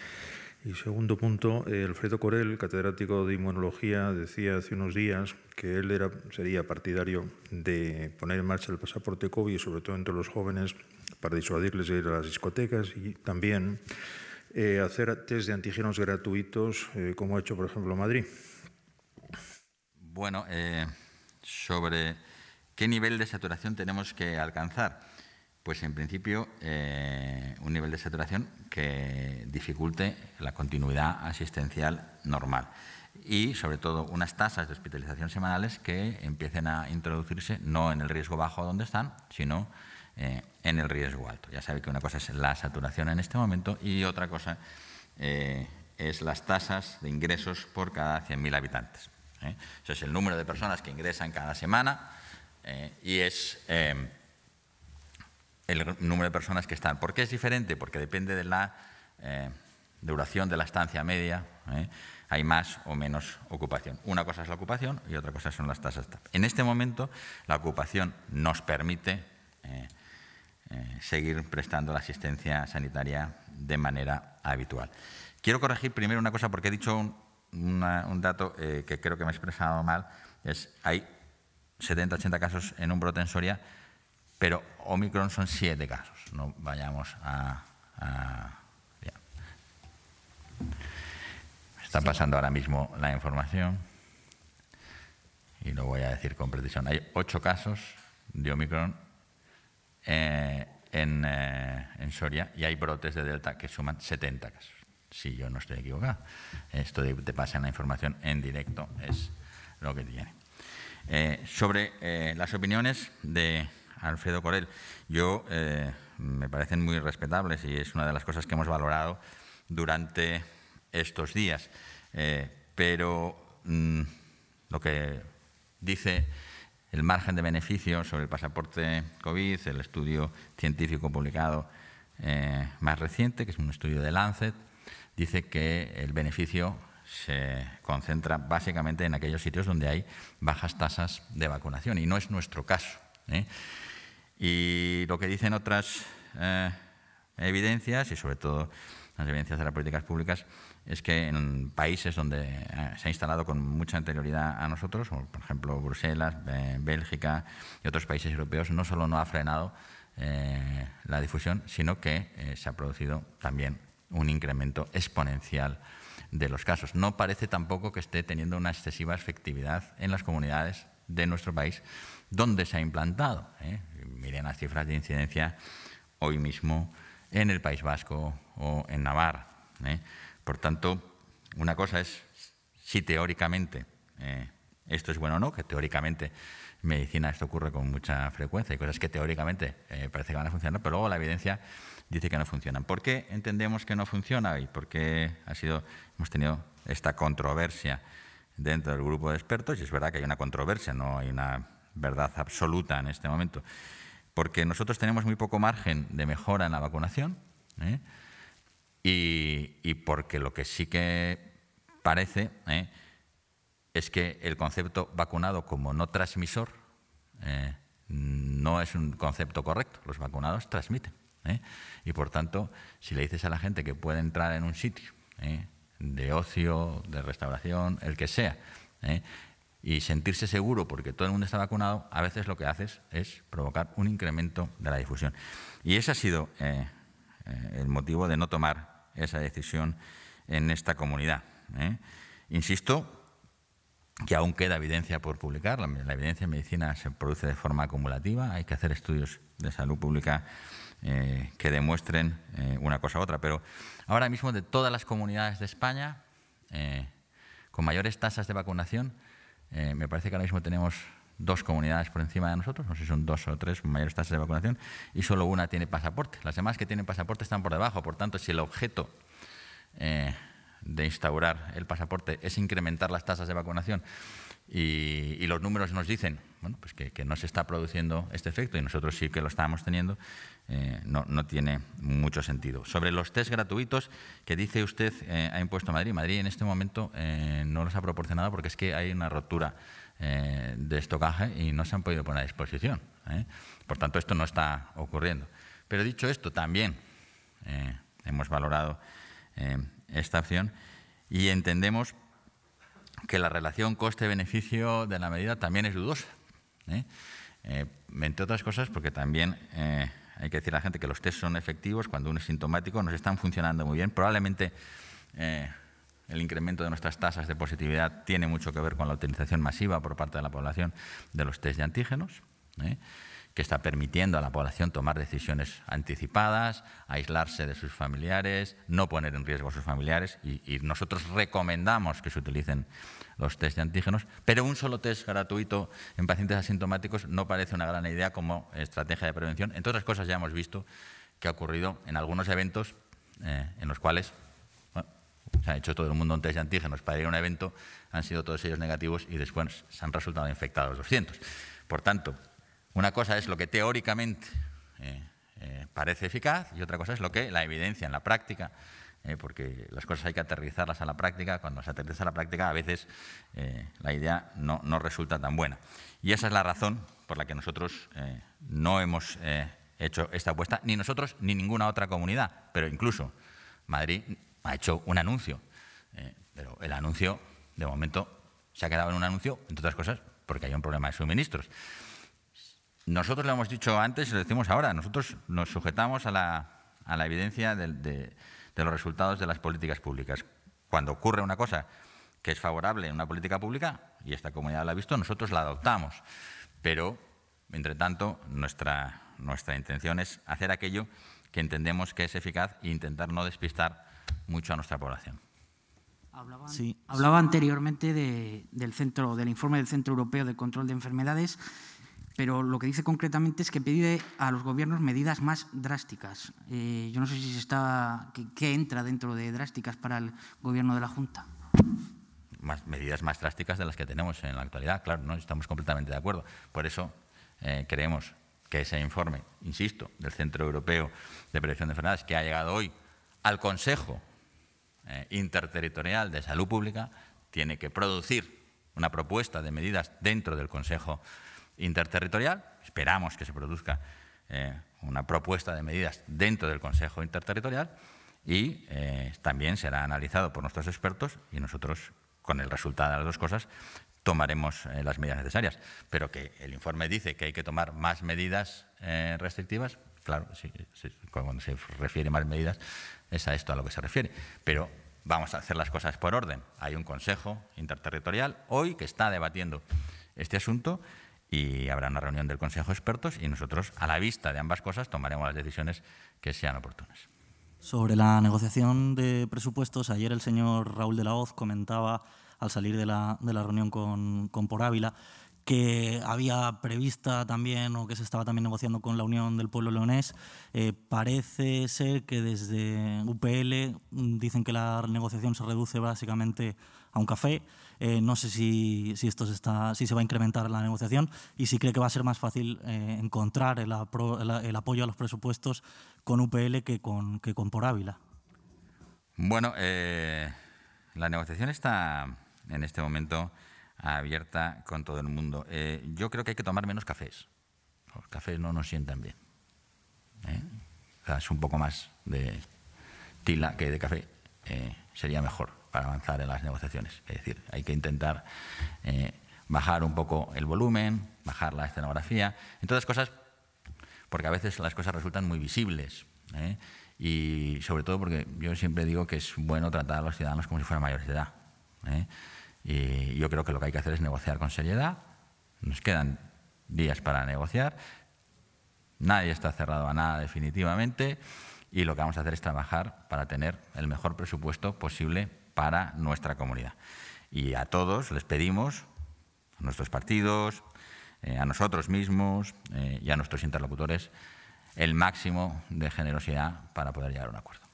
Y segundo punto, eh, Alfredo Corel, catedrático de inmunología, decía hace unos días que él sería partidario de poner en marcha el pasaporte COVID, sobre todo entre los jóvenes, para disuadirles de ir a las discotecas y también eh, hacer test de antígenos gratuitos, eh, como ha hecho, por ejemplo, Madrid. Bueno, sobre qué nivel de saturación tenemos que alcanzar pues en principio eh, un nivel de saturación que dificulte la continuidad asistencial normal y sobre todo unas tasas de hospitalización semanales que empiecen a introducirse no en el riesgo bajo donde están, sino eh, en el riesgo alto. Ya sabe que una cosa es la saturación en este momento y otra cosa eh, es las tasas de ingresos por cada 100.000 habitantes. Eso es el número de personas que ingresan cada semana y es el número de personas que están. ¿Por qué es diferente? Porque depende de la eh, duración de la estancia media, ¿eh? hay más o menos ocupación. Una cosa es la ocupación y otra cosa son las tasas. En este momento, la ocupación nos permite eh, seguir prestando la asistencia sanitaria de manera habitual. Quiero corregir primero una cosa porque he dicho un, dato que creo que me he expresado mal. Es, hay 70-80 casos en un brote pero Omicron son siete casos, no vayamos a... Está pasando ahora mismo la información y lo voy a decir con precisión. Hay ocho casos de Omicron eh, eh, en, Soria y hay brotes de Delta que suman 70 casos. Si yo no estoy equivocado, esto de, pasa en la información en directo, es lo que tiene. Eh, sobre las opiniones de, Alfredo Corel. Yo eh, me parecen muy respetables y es una de las cosas que hemos valorado durante estos días. Eh, pero mm, lo que dice el margen de beneficio sobre el pasaporte COVID, el estudio científico publicado eh, más reciente, que es un estudio de Lancet, dice que el beneficio se concentra básicamente en aquellos sitios donde hay bajas tasas de vacunación. Y no es nuestro caso. Y lo que dicen otras eh, evidencias, y sobre todo las evidencias de las políticas públicas, es que en países donde eh, se ha instalado con mucha anterioridad a nosotros, por ejemplo Bruselas, eh, Bélgica y otros países europeos, no solo no ha frenado la difusión, sino que se ha producido también un incremento exponencial de los casos. No parece tampoco que esté teniendo una excesiva efectividad en las comunidades de nuestro país dónde se ha implantado. ¿Eh? Miren las cifras de incidencia hoy mismo en el País Vasco o en Navarra. ¿eh? Por tanto, una cosa es si teóricamente eh, esto es bueno o no, que teóricamente en medicina esto ocurre con mucha frecuencia, hay cosas que teóricamente parece que van a funcionar, pero luego la evidencia dice que no funcionan. ¿Por qué entendemos que no funciona y por qué ha sido, hemos tenido esta controversia dentro del grupo de expertos? Y es verdad que hay una controversia, no hay una verdad absoluta en este momento, porque nosotros tenemos muy poco margen de mejora en la vacunación ¿eh? y, porque lo que sí que parece ¿eh? es que el concepto vacunado como no transmisor eh, no es un concepto correcto. Los vacunados transmiten. Y por tanto, si le dices a la gente que puede entrar en un sitio de ocio, de restauración, el que sea, y sentirse seguro porque todo el mundo está vacunado, a veces lo que haces es provocar un incremento de la difusión. Y ese ha sido eh, eh, el motivo de no tomar esa decisión en esta comunidad. ¿eh? Insisto que aún queda evidencia por publicar, la, evidencia en medicina se produce de forma acumulativa, hay que hacer estudios de salud pública que demuestren una cosa u otra, pero ahora mismo de todas las comunidades de España con mayores tasas de vacunación, eh, me parece que ahora mismo tenemos dos comunidades por encima de nosotros, no sé si son dos o tres mayores tasas de vacunación, y solo una tiene pasaporte. Las demás que tienen pasaporte están por debajo. Por tanto, si el objeto eh, de instaurar el pasaporte es incrementar las tasas de vacunación y, los números nos dicen bueno, pues que, no se está produciendo este efecto y nosotros sí que lo estábamos teniendo, eh, no, tiene mucho sentido. Sobre los test gratuitos que dice usted eh, ha impuesto Madrid, Madrid en este momento eh, no los ha proporcionado porque es que hay una rotura de estocaje y no se han podido poner a disposición. Por tanto, esto no está ocurriendo. Pero dicho esto, también hemos valorado esta opción y entendemos que la relación coste-beneficio de la medida también es dudosa. ¿eh? Eh, entre otras cosas, porque también eh, hay que decir a la gente que los test son efectivos cuando uno es sintomático, nos están funcionando muy bien. Probablemente el incremento de nuestras tasas de positividad tiene mucho que ver con la utilización masiva por parte de la población de los test de antígenos que está permitiendo a la población tomar decisiones anticipadas, aislarse de sus familiares, no poner en riesgo a sus familiares y, nosotros recomendamos que se utilicen los test de antígenos, pero un solo test gratuito en pacientes asintomáticos no parece una gran idea como estrategia de prevención. Entre otras cosas ya hemos visto que ha ocurrido en algunos eventos eh, en los cuales se ha hecho todo el mundo un test de antígenos para ir a un evento, han sido todos ellos negativos y después se han resultado infectados 200. Por tanto, una cosa es lo que teóricamente eh, eh, parece eficaz y otra cosa es lo que la evidencia en la práctica, eh, porque las cosas hay que aterrizarlas a la práctica. Cuando se aterriza a la práctica, a veces la idea no, resulta tan buena. Y esa es la razón por la que nosotros no hemos hecho esta apuesta, ni nosotros ni ninguna otra comunidad, pero incluso Madrid ha hecho un anuncio, pero el anuncio, de momento, se ha quedado en un anuncio, entre otras cosas, porque hay un problema de suministros. Nosotros lo hemos dicho antes y lo decimos ahora. Nosotros nos sujetamos a la, evidencia de, los resultados de las políticas públicas. Cuando ocurre una cosa que es favorable en una política pública, y esta comunidad la ha visto, nosotros la adoptamos. Pero, entre tanto, nuestra, nuestra intención es hacer aquello que entendemos que es eficaz e intentar no despistar mucho a nuestra población. hablaba anteriormente del informe del Centro Europeo de Control de Enfermedades pero lo que dice concretamente es que pide a los gobiernos medidas más drásticas. Eh, yo no sé si se está, qué entra dentro de drásticas para el gobierno de la Junta. Más, medidas más drásticas de las que tenemos en la actualidad, claro, no estamos completamente de acuerdo. Por eso eh, creemos que ese informe, insisto, del Centro Europeo de Prevención de Enfermedades, que ha llegado hoy al Consejo eh, Interterritorial de Salud Pública, tiene que producir una propuesta de medidas dentro del Consejo interterritorial. Esperamos que se produzca eh, una propuesta de medidas dentro del Consejo Interterritorial y eh, también será analizado por nuestros expertos y nosotros, con el resultado de las dos cosas, tomaremos eh, las medidas necesarias. Pero que el informe dice que hay que tomar más medidas restrictivas, claro, cuando se refiere a más medidas es a esto a lo que se refiere. Pero vamos a hacer las cosas por orden. Hay un Consejo Interterritorial hoy que está debatiendo este asunto y habrá una reunión del Consejo de Expertos y nosotros, a la vista de ambas cosas, tomaremos las decisiones que sean oportunas. Sobre la negociación de presupuestos, ayer el señor Raúl de la Hoz comentaba, al salir de la, reunión con, con Por Ávila, que había prevista también o que se estaba también negociando con la Unión del Pueblo Leonés. Eh, parece ser que desde UPL mm, dicen que la negociación se reduce básicamente a un café. Eh, no sé si, esto se, está, si se va a incrementar la negociación y si cree que va a ser más fácil eh, encontrar el, apoyo a los presupuestos con UPL que con, que con Por Ávila. Bueno, eh, la negociación está en este momento abierta con todo el mundo. yo creo que hay que tomar menos cafés. Los cafés no nos sientan bien. es un poco más de tila que de café. sería mejor para avanzar en las negociaciones. Es decir, hay que intentar eh, bajar un poco el volumen, bajar la escenografía, en todas cosas, porque a veces las cosas resultan muy visibles. ¿eh? Y sobre todo porque yo siempre digo que es bueno tratar a los ciudadanos como si fueran mayores de edad. ¿eh? Y yo creo que lo que hay que hacer es negociar con seriedad. Nos quedan días para negociar. Nadie está cerrado a nada definitivamente. Y lo que vamos a hacer es trabajar para tener el mejor presupuesto posible para nuestra comunidad. Y a todos les pedimos, a nuestros partidos, eh, a nosotros mismos eh, y a nuestros interlocutores, el máximo de generosidad para poder llegar a un acuerdo.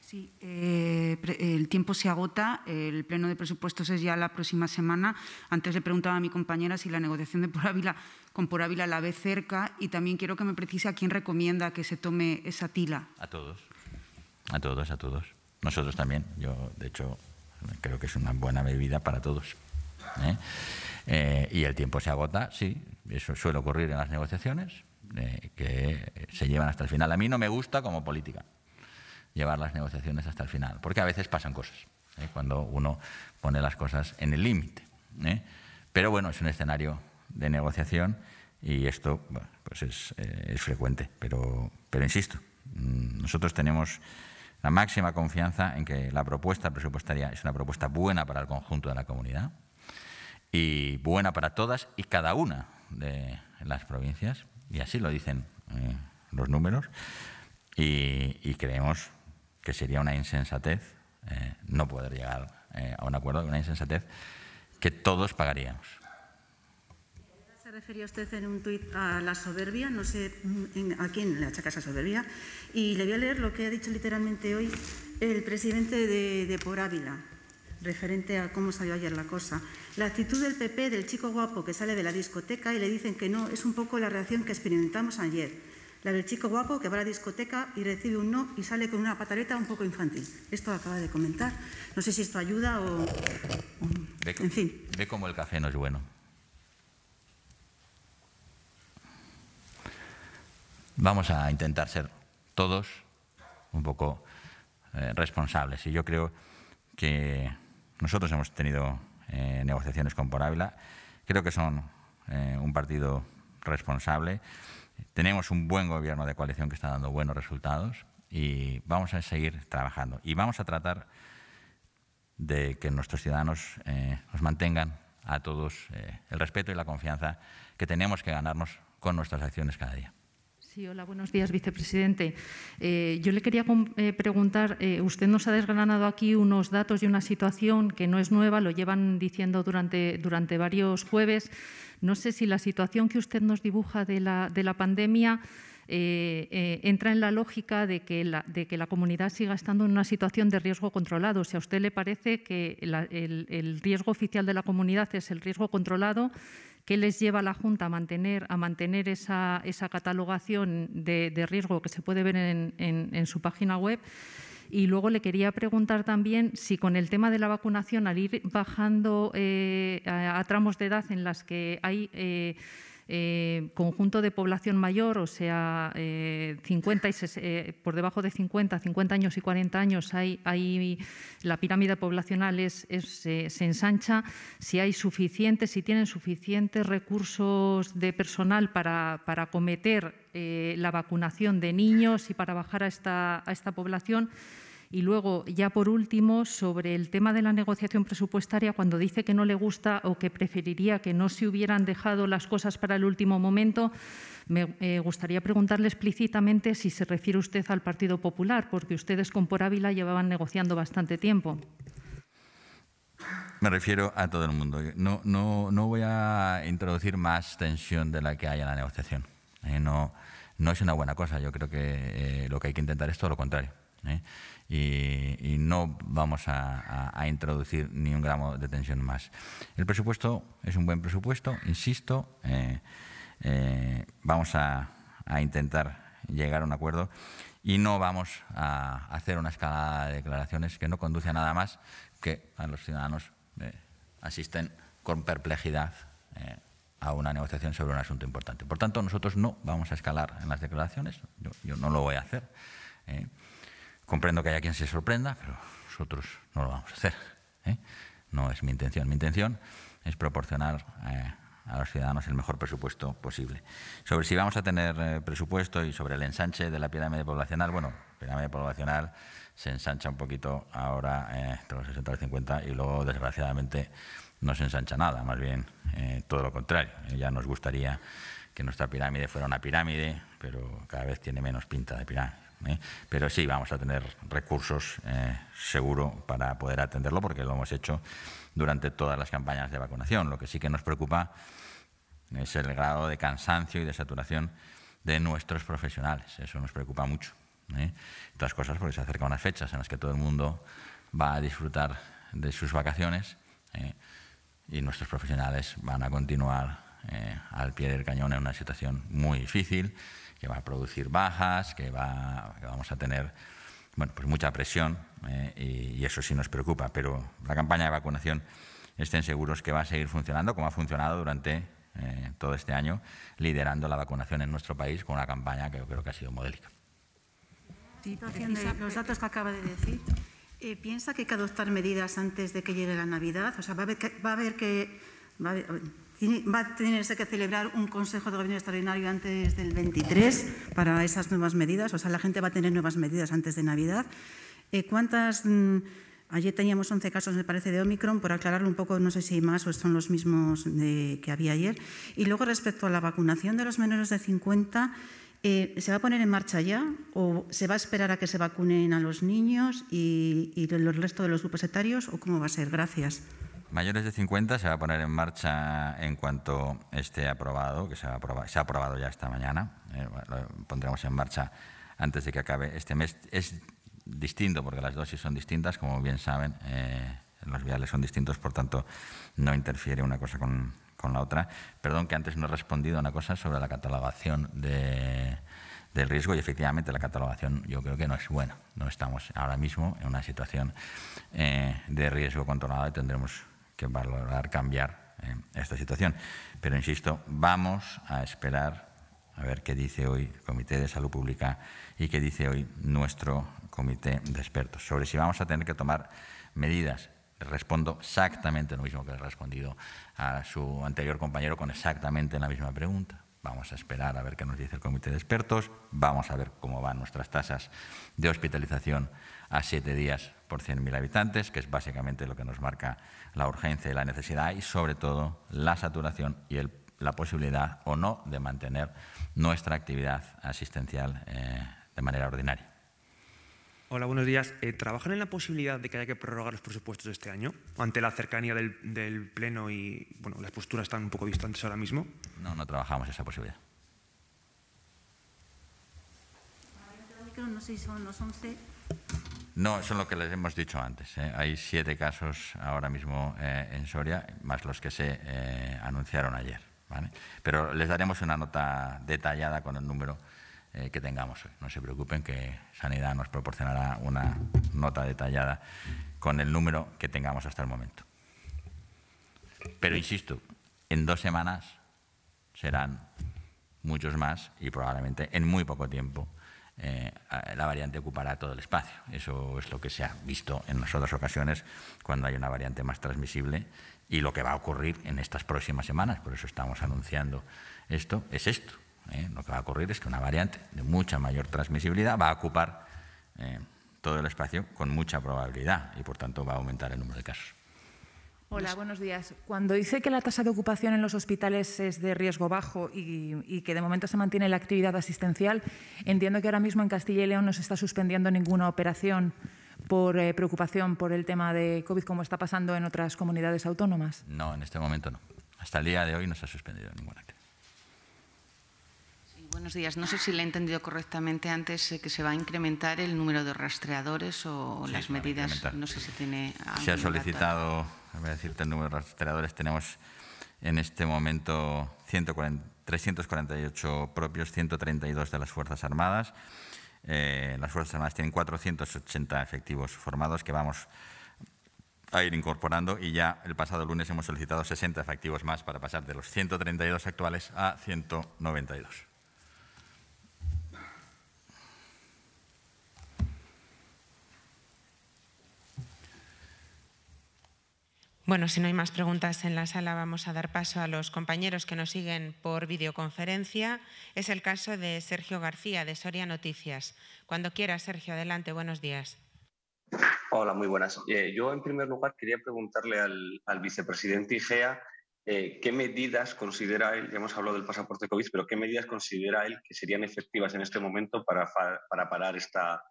Sí, eh, el tiempo se agota. El pleno de presupuestos es ya la próxima semana. Antes le preguntaba a mi compañera si la negociación de Por Ávila, con Por Ávila la ve cerca y también quiero que me precise a quién recomienda que se tome esa tila. A todos, a todos, a todos. Nosotros también. Yo, de hecho, creo que es una buena bebida para todos. ¿eh? Eh, y el tiempo se agota, sí. Eso suele ocurrir en las negociaciones, eh, que se llevan hasta el final. A mí no me gusta como política llevar las negociaciones hasta el final, porque a veces pasan cosas, cuando uno pone las cosas en el límite. Pero bueno, es un escenario de negociación y esto pues es, es, frecuente. Pero, pero insisto, mm, nosotros tenemos la máxima confianza en que la propuesta presupuestaria es una propuesta buena para el conjunto de la comunidad y buena para todas y cada una de las provincias, y así lo dicen eh, los números, y, creemos que sería una insensatez eh, no poder llegar eh, a un acuerdo, una insensatez que todos pagaríamos refería usted en un tuit a la soberbia, no sé mm, a quién le achacas esa soberbia, y le voy a leer lo que ha dicho literalmente hoy el presidente de, Por Ávila, referente a cómo salió ayer la cosa. La actitud del PP del chico guapo que sale de la discoteca y le dicen que no es un poco la reacción que experimentamos ayer. La del chico guapo que va a la discoteca y recibe un no y sale con una pataleta un poco infantil. Esto acaba de comentar. No sé si esto ayuda o... en fin. Ve cómo el café no es bueno. vamos a intentar ser todos un poco eh, responsables. Y yo creo que nosotros hemos tenido eh, negociaciones con Por Ávila. Creo que son eh, un partido responsable. Tenemos un buen gobierno de coalición que está dando buenos resultados y vamos a seguir trabajando. Y vamos a tratar de que nuestros ciudadanos nos mantengan a todos el respeto y la confianza que tenemos que ganarnos con nuestras acciones cada día. Sí, hola, buenos días, vicepresidente. Eh, yo le quería eh, preguntar, eh, usted nos ha desgranado aquí unos datos y una situación que no es nueva, lo llevan diciendo durante, durante varios jueves. No sé si la situación que usted nos dibuja de la, de la pandemia entra en la lógica de que la, de que la, comunidad siga estando en una situación de riesgo controlado. Si a usted le parece que el, el riesgo oficial de la comunidad es el riesgo controlado, ¿Qué les lleva la Junta a mantener, a mantener esa, catalogación de, riesgo que se puede ver en, su página web? Y luego le quería preguntar también si con el tema de la vacunación, al ir bajando eh, a, tramos de edad en las que hay eh, eh, conjunto de población mayor, o sea, eh, eh, por debajo de 50, 50 años y 40 años, la pirámide poblacional se ensancha. Si hay suficientes, si tienen suficientes recursos de personal para, para acometer la vacunación de niños y para bajar a esta población, y luego, ya por último, sobre el tema de la negociación presupuestaria, cuando dice que no le gusta o que preferiría que no se hubieran dejado las cosas para el último momento, me eh, gustaría preguntarle explícitamente si se refiere usted al Partido Popular, porque ustedes con Por Ávila llevaban negociando bastante tiempo. Me refiero a todo el mundo. No, no, voy a introducir más tensión de la que hay en la negociación. Eh, no, no es una buena cosa. Yo creo que eh, lo que hay que intentar es todo lo contrario. ¿eh? Y, no vamos a, introducir ni un gramo de tensión más. El presupuesto es un buen presupuesto, insisto, eh, eh, vamos a, intentar llegar a un acuerdo y no vamos a hacer una escalada de declaraciones que no conduce a nada más que a los ciudadanos asisten con perplejidad a una negociación sobre un asunto importante. Por tanto, nosotros no vamos a escalar en las declaraciones, yo, yo no lo voy a hacer. Comprendo que haya quien se sorprenda, pero nosotros no lo vamos a hacer. ¿eh? No es mi intención. Mi intención es proporcionar eh, a los ciudadanos el mejor presupuesto posible. Sobre si vamos a tener eh, presupuesto y sobre el ensanche de la pirámide poblacional, bueno, la pirámide poblacional se ensancha un poquito ahora entre los 60 y los 50 y luego, desgraciadamente, no se ensancha nada, más bien todo lo contrario. Ya nos gustaría que nuestra pirámide fuera una pirámide, pero cada vez tiene menos pinta de pirámide. ¿eh? Pero sí, vamos a tener recursos eh, seguros para poder atenderlo porque lo hemos hecho durante todas las campañas de vacunación. Lo que sí que nos preocupa es el grado de cansancio y de saturación de nuestros profesionales. Eso nos preocupa mucho. ¿eh? Otras cosas porque se acercan las fechas en las que todo el mundo va a disfrutar de sus vacaciones ¿eh? y nuestros profesionales van a continuar al pie del cañón en una situación muy difícil que va a producir bajas, que, va, vamos a tener pues mucha presión eh, y, eso sí nos preocupa, pero la campaña de vacunación estén seguros que va a seguir funcionando como ha funcionado durante eh, todo este año, liderando la vacunación en nuestro país con una campaña que yo creo que ha sido modélica. los datos que acaba de decir, eh, ¿piensa que hay que adoptar medidas antes de que llegue la Navidad? O sea, va a haber que, va a tenerse que celebrar un Consejo de Gobierno extraordinario antes del 23 para esas nuevas medidas. O sea, la gente va a tener nuevas medidas antes de Navidad. Eh, ¿Cuántas? Mm, ayer teníamos 11 casos, me parece, de Omicron. Por aclararlo un poco, no sé si hay más o son los mismos eh, que había ayer. Y luego, respecto a la vacunación de los menores de 50, eh, ¿se va a poner en marcha ya o se va a esperar a que se vacunen a los niños y, y los restos de los grupos etarios o cómo va a ser? Gracias mayores de 50 se va a poner en marcha en cuanto esté aprobado, que se, ha aprobado ya esta mañana, eh, lo pondremos en marcha antes de que acabe este mes. Es distinto porque las dosis son distintas, como bien saben, eh, los viales son distintos, por tanto no interfiere una cosa con, la otra. Perdón que antes no he respondido a una cosa sobre la catalogación del riesgo y efectivamente la catalogación yo creo que no es buena. No estamos ahora mismo en una situación eh, de riesgo controlado y tendremos que lograr cambiar eh, esta situación. Pero insisto, vamos a esperar a ver qué dice hoy el Comité de Salud Pública y qué dice hoy nuestro comité de expertos sobre si vamos a tener que tomar medidas. Respondo exactamente lo mismo que le he respondido a su anterior compañero con exactamente la misma pregunta. Vamos a esperar a ver qué nos dice el comité de expertos, vamos a ver cómo van nuestras tasas de hospitalización a siete días por 100.000 habitantes, que es básicamente lo que nos marca la urgencia y la necesidad, y sobre todo la saturación y la posibilidad o no de mantener nuestra actividad asistencial eh, de manera ordinaria. Hola, buenos días. Eh, ¿Trabajan en la posibilidad de que haya que prorrogar los presupuestos este año ante la cercanía del, Pleno y bueno, las posturas están un poco distantes ahora mismo? No, no trabajamos esa posibilidad. no sé si son los 11. No, eso lo que les hemos dicho antes. ¿eh? Hay siete casos ahora mismo eh, en Soria, más los que se eh, anunciaron ayer. Pero les daremos una nota detallada con el número que tengamos hoy. No se preocupen que Sanidad nos proporcionará una nota detallada con el número que tengamos hasta el momento. Pero insisto, en dos semanas serán muchos más y probablemente en muy poco tiempo eh, la variante ocupará todo el espacio. Eso es lo que se ha visto en las otras ocasiones cuando hay una variante más transmisible y lo que va a ocurrir en estas próximas semanas, por eso estamos anunciando esto, es esto. ¿eh? Lo que va a ocurrir es que una variante de mucha mayor transmisibilidad va a ocupar eh, todo el espacio con mucha probabilidad y por tanto va a aumentar el número de casos. Hola, buenos días. Cuando dice que la tasa de ocupación en los hospitales es de riesgo bajo y, que de momento se mantiene la actividad asistencial, entiendo que ahora mismo en Castilla y León no se está suspendiendo ninguna operación por eh, preocupación por el tema de COVID como está pasando en otras comunidades autónomas. No, en este momento no. Hasta el día de hoy no se ha suspendido ninguna actividad. Buenos días. No sé si le he entendido correctamente antes eh, que se va a incrementar el número de rastreadores o las medidas. No sé si tiene. Se ha solicitado. Voy a decirte el número de rastreadores, tenemos en este momento 348 propios, 132 de las Fuerzas Armadas. Eh, las Fuerzas Armadas tienen 480 efectivos formados que vamos a ir incorporando y ya el pasado lunes hemos solicitado 60 efectivos más para pasar de los 132 actuales a 192. Bueno, si no hay más preguntas en la sala, vamos a dar paso a los compañeros que nos siguen por videoconferencia. Es el caso de Sergio García, de Soria Noticias. Cuando quiera, Sergio, adelante, buenos días. Hola, muy buenas. Eh, yo, en primer lugar, quería preguntarle al, vicepresidente IGEA eh, qué medidas considera él, ya hemos hablado del pasaporte COVID, pero qué medidas considera él que serían efectivas en este momento para, parar esta,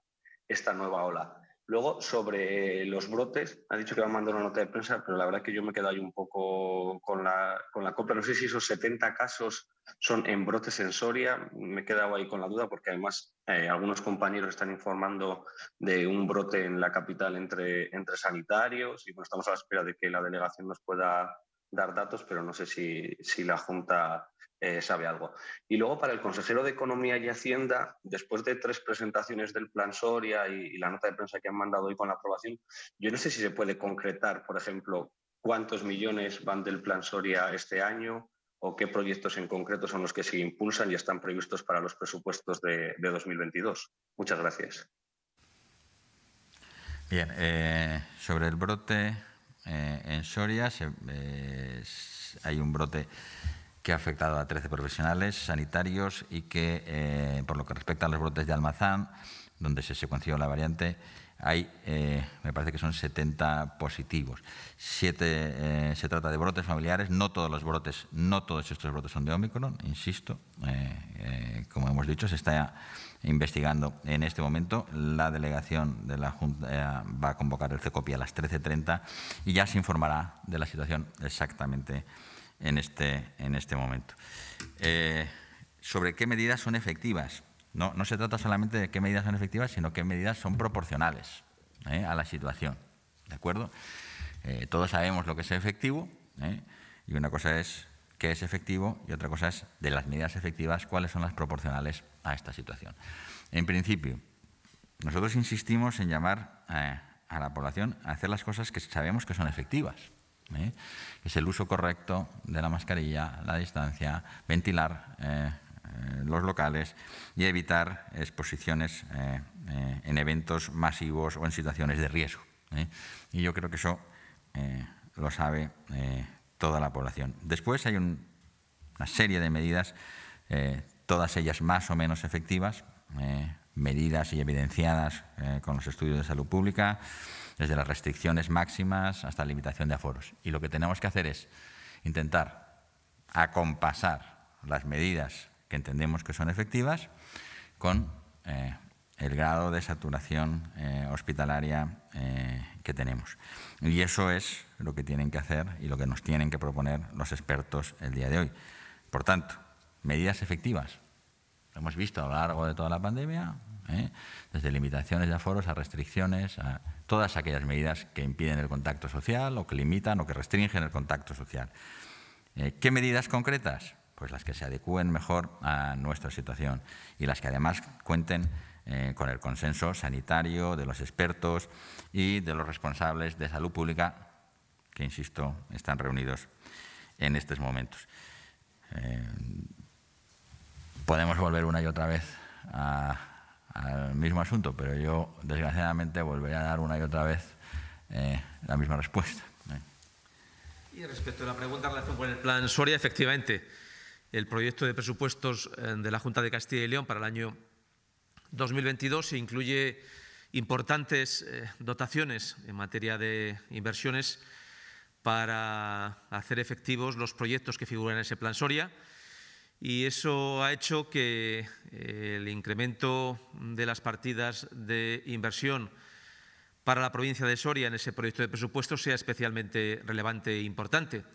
esta nueva ola. Luego, sobre los brotes, ha dicho que va a mandar una nota de prensa, pero la verdad que yo me quedo ahí un poco con la, con la No sé si esos 70 casos son en brotes en Soria, me he quedado ahí con la duda porque además eh, algunos compañeros están informando de un brote en la capital entre, entre sanitarios y bueno, estamos a la espera de que la delegación nos pueda dar datos, pero no sé si, la Junta eh, sabe algo. Y luego para el consejero de Economía y Hacienda, después de tres presentaciones del plan Soria y, la nota de prensa que han mandado hoy con la aprobación, yo no sé si se puede concretar, por ejemplo, cuántos millones van del plan Soria este año o qué proyectos en concreto son los que se impulsan y están previstos para los presupuestos de, 2022. Muchas gracias. Bien, eh, sobre el brote eh, en Soria eh, hay un brote que ha afectado a 13 profesionales sanitarios y que, eh, por lo que respecta a los brotes de Almazán, donde se secuenció la variante, hay, me parece que son 70 positivos. Siete, se trata de brotes familiares, no todos los brotes, no todos estos brotes son de Omicron, insisto, como hemos dicho, se está investigando en este momento. La delegación de la Junta eh, va a convocar el CECOPI a las 13.30 y ya se informará de la situación exactamente en este, en este momento. Eh, sobre qué medidas son efectivas. No, no, se trata solamente de qué medidas son efectivas, sino qué medidas son proporcionales eh, a la situación. ¿De acuerdo? todos sabemos lo que es efectivo y una cosa es qué es efectivo y otra cosa es de las medidas efectivas cuáles son las proporcionales a esta situación. En principio, nosotros insistimos en llamar eh, a la población a hacer las cosas que sabemos que son efectivas. ¿eh? Es el uso correcto de la mascarilla, la distancia, ventilar eh, los locales y evitar exposiciones en eventos masivos o en situaciones de riesgo. Y yo creo que eso lo sabe toda la población. Después hay una serie de medidas todas ellas más o menos efectivas, eh, medidas y evidenciadas eh, con los estudios de salud pública, desde las restricciones máximas hasta la limitación de aforos. Y lo que tenemos que hacer es intentar acompasar las medidas que entendemos que son efectivas con eh, el grado de saturación hospitalaria que tenemos. Y eso es lo que tienen que hacer y lo que nos tienen que proponer los expertos el día de hoy. Por tanto, medidas efectivas. Lo hemos visto a lo largo de toda la pandemia, ¿eh? desde limitaciones de aforos a restricciones, a todas aquellas medidas que impiden el contacto social o que limitan o que restringen el contacto social. Eh, ¿Qué medidas concretas? Pues las que se adecúen mejor a nuestra situación y las que además cuenten eh, con el consenso sanitario de los expertos y de los responsables de salud pública, que, insisto, están reunidos en estos momentos podemos volver una y otra vez al mismo asunto, pero yo desgraciadamente volveré a dar una y otra vez eh, la misma respuesta. ¿eh? Y respecto a la pregunta en relación con el plan Soria, efectivamente, el proyecto de presupuestos eh, de la Junta de Castilla y León para el año 2022 incluye importantes dotaciones en materia de inversiones para hacer efectivos los proyectos que figuran en ese plan Soria y eso ha hecho que eh, el incremento de las partidas de inversión para la provincia de Soria en ese proyecto de presupuesto sea especialmente relevante e importante.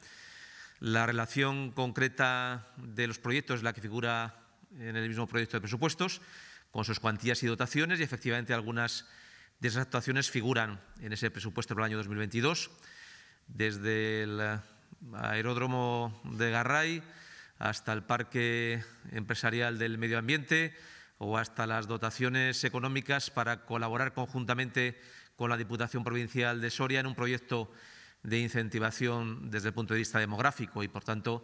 La relación concreta de los proyectos es la que figura en el mismo proyecto de presupuestos, con sus cuantías y dotaciones, y efectivamente algunas de esas actuaciones figuran en ese presupuesto para el año 2022, desde el aeródromo de Garray, hasta el parque empresarial del medio ambiente o hasta las dotaciones económicas para colaborar conjuntamente con la Diputación Provincial de Soria en un proyecto de incentivación desde el punto de vista demográfico y, por tanto,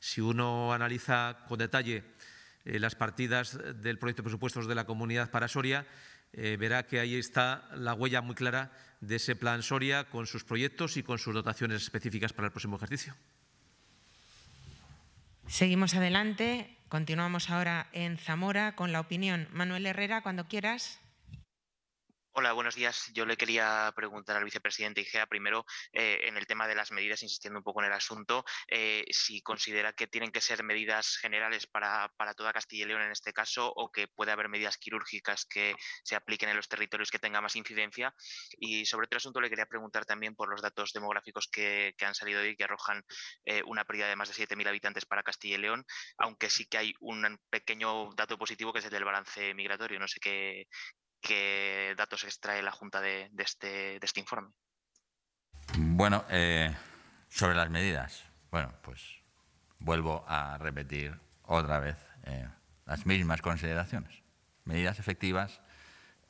si uno analiza con detalle eh, las partidas del proyecto de presupuestos de la comunidad para Soria, eh, verá que ahí está la huella muy clara de ese plan Soria con sus proyectos y con sus dotaciones específicas para el próximo ejercicio. Seguimos adelante. Continuamos ahora en Zamora con la opinión. Manuel Herrera, cuando quieras. Hola, buenos días. Yo le quería preguntar al vicepresidente Igea primero eh, en el tema de las medidas, insistiendo un poco en el asunto, eh, si considera que tienen que ser medidas generales para, toda Castilla y León en este caso o que puede haber medidas quirúrgicas que se apliquen en los territorios que tenga más incidencia. Y sobre otro asunto le quería preguntar también por los datos demográficos que, han salido hoy que arrojan eh, una pérdida de más de 7.000 habitantes para Castilla y León, aunque sí que hay un pequeño dato positivo que es el del balance migratorio. No sé qué, qué datos extrae la Junta de, este, este, informe. Bueno, eh, sobre las medidas. Bueno, pues vuelvo a repetir otra vez eh, las mismas consideraciones. Medidas efectivas,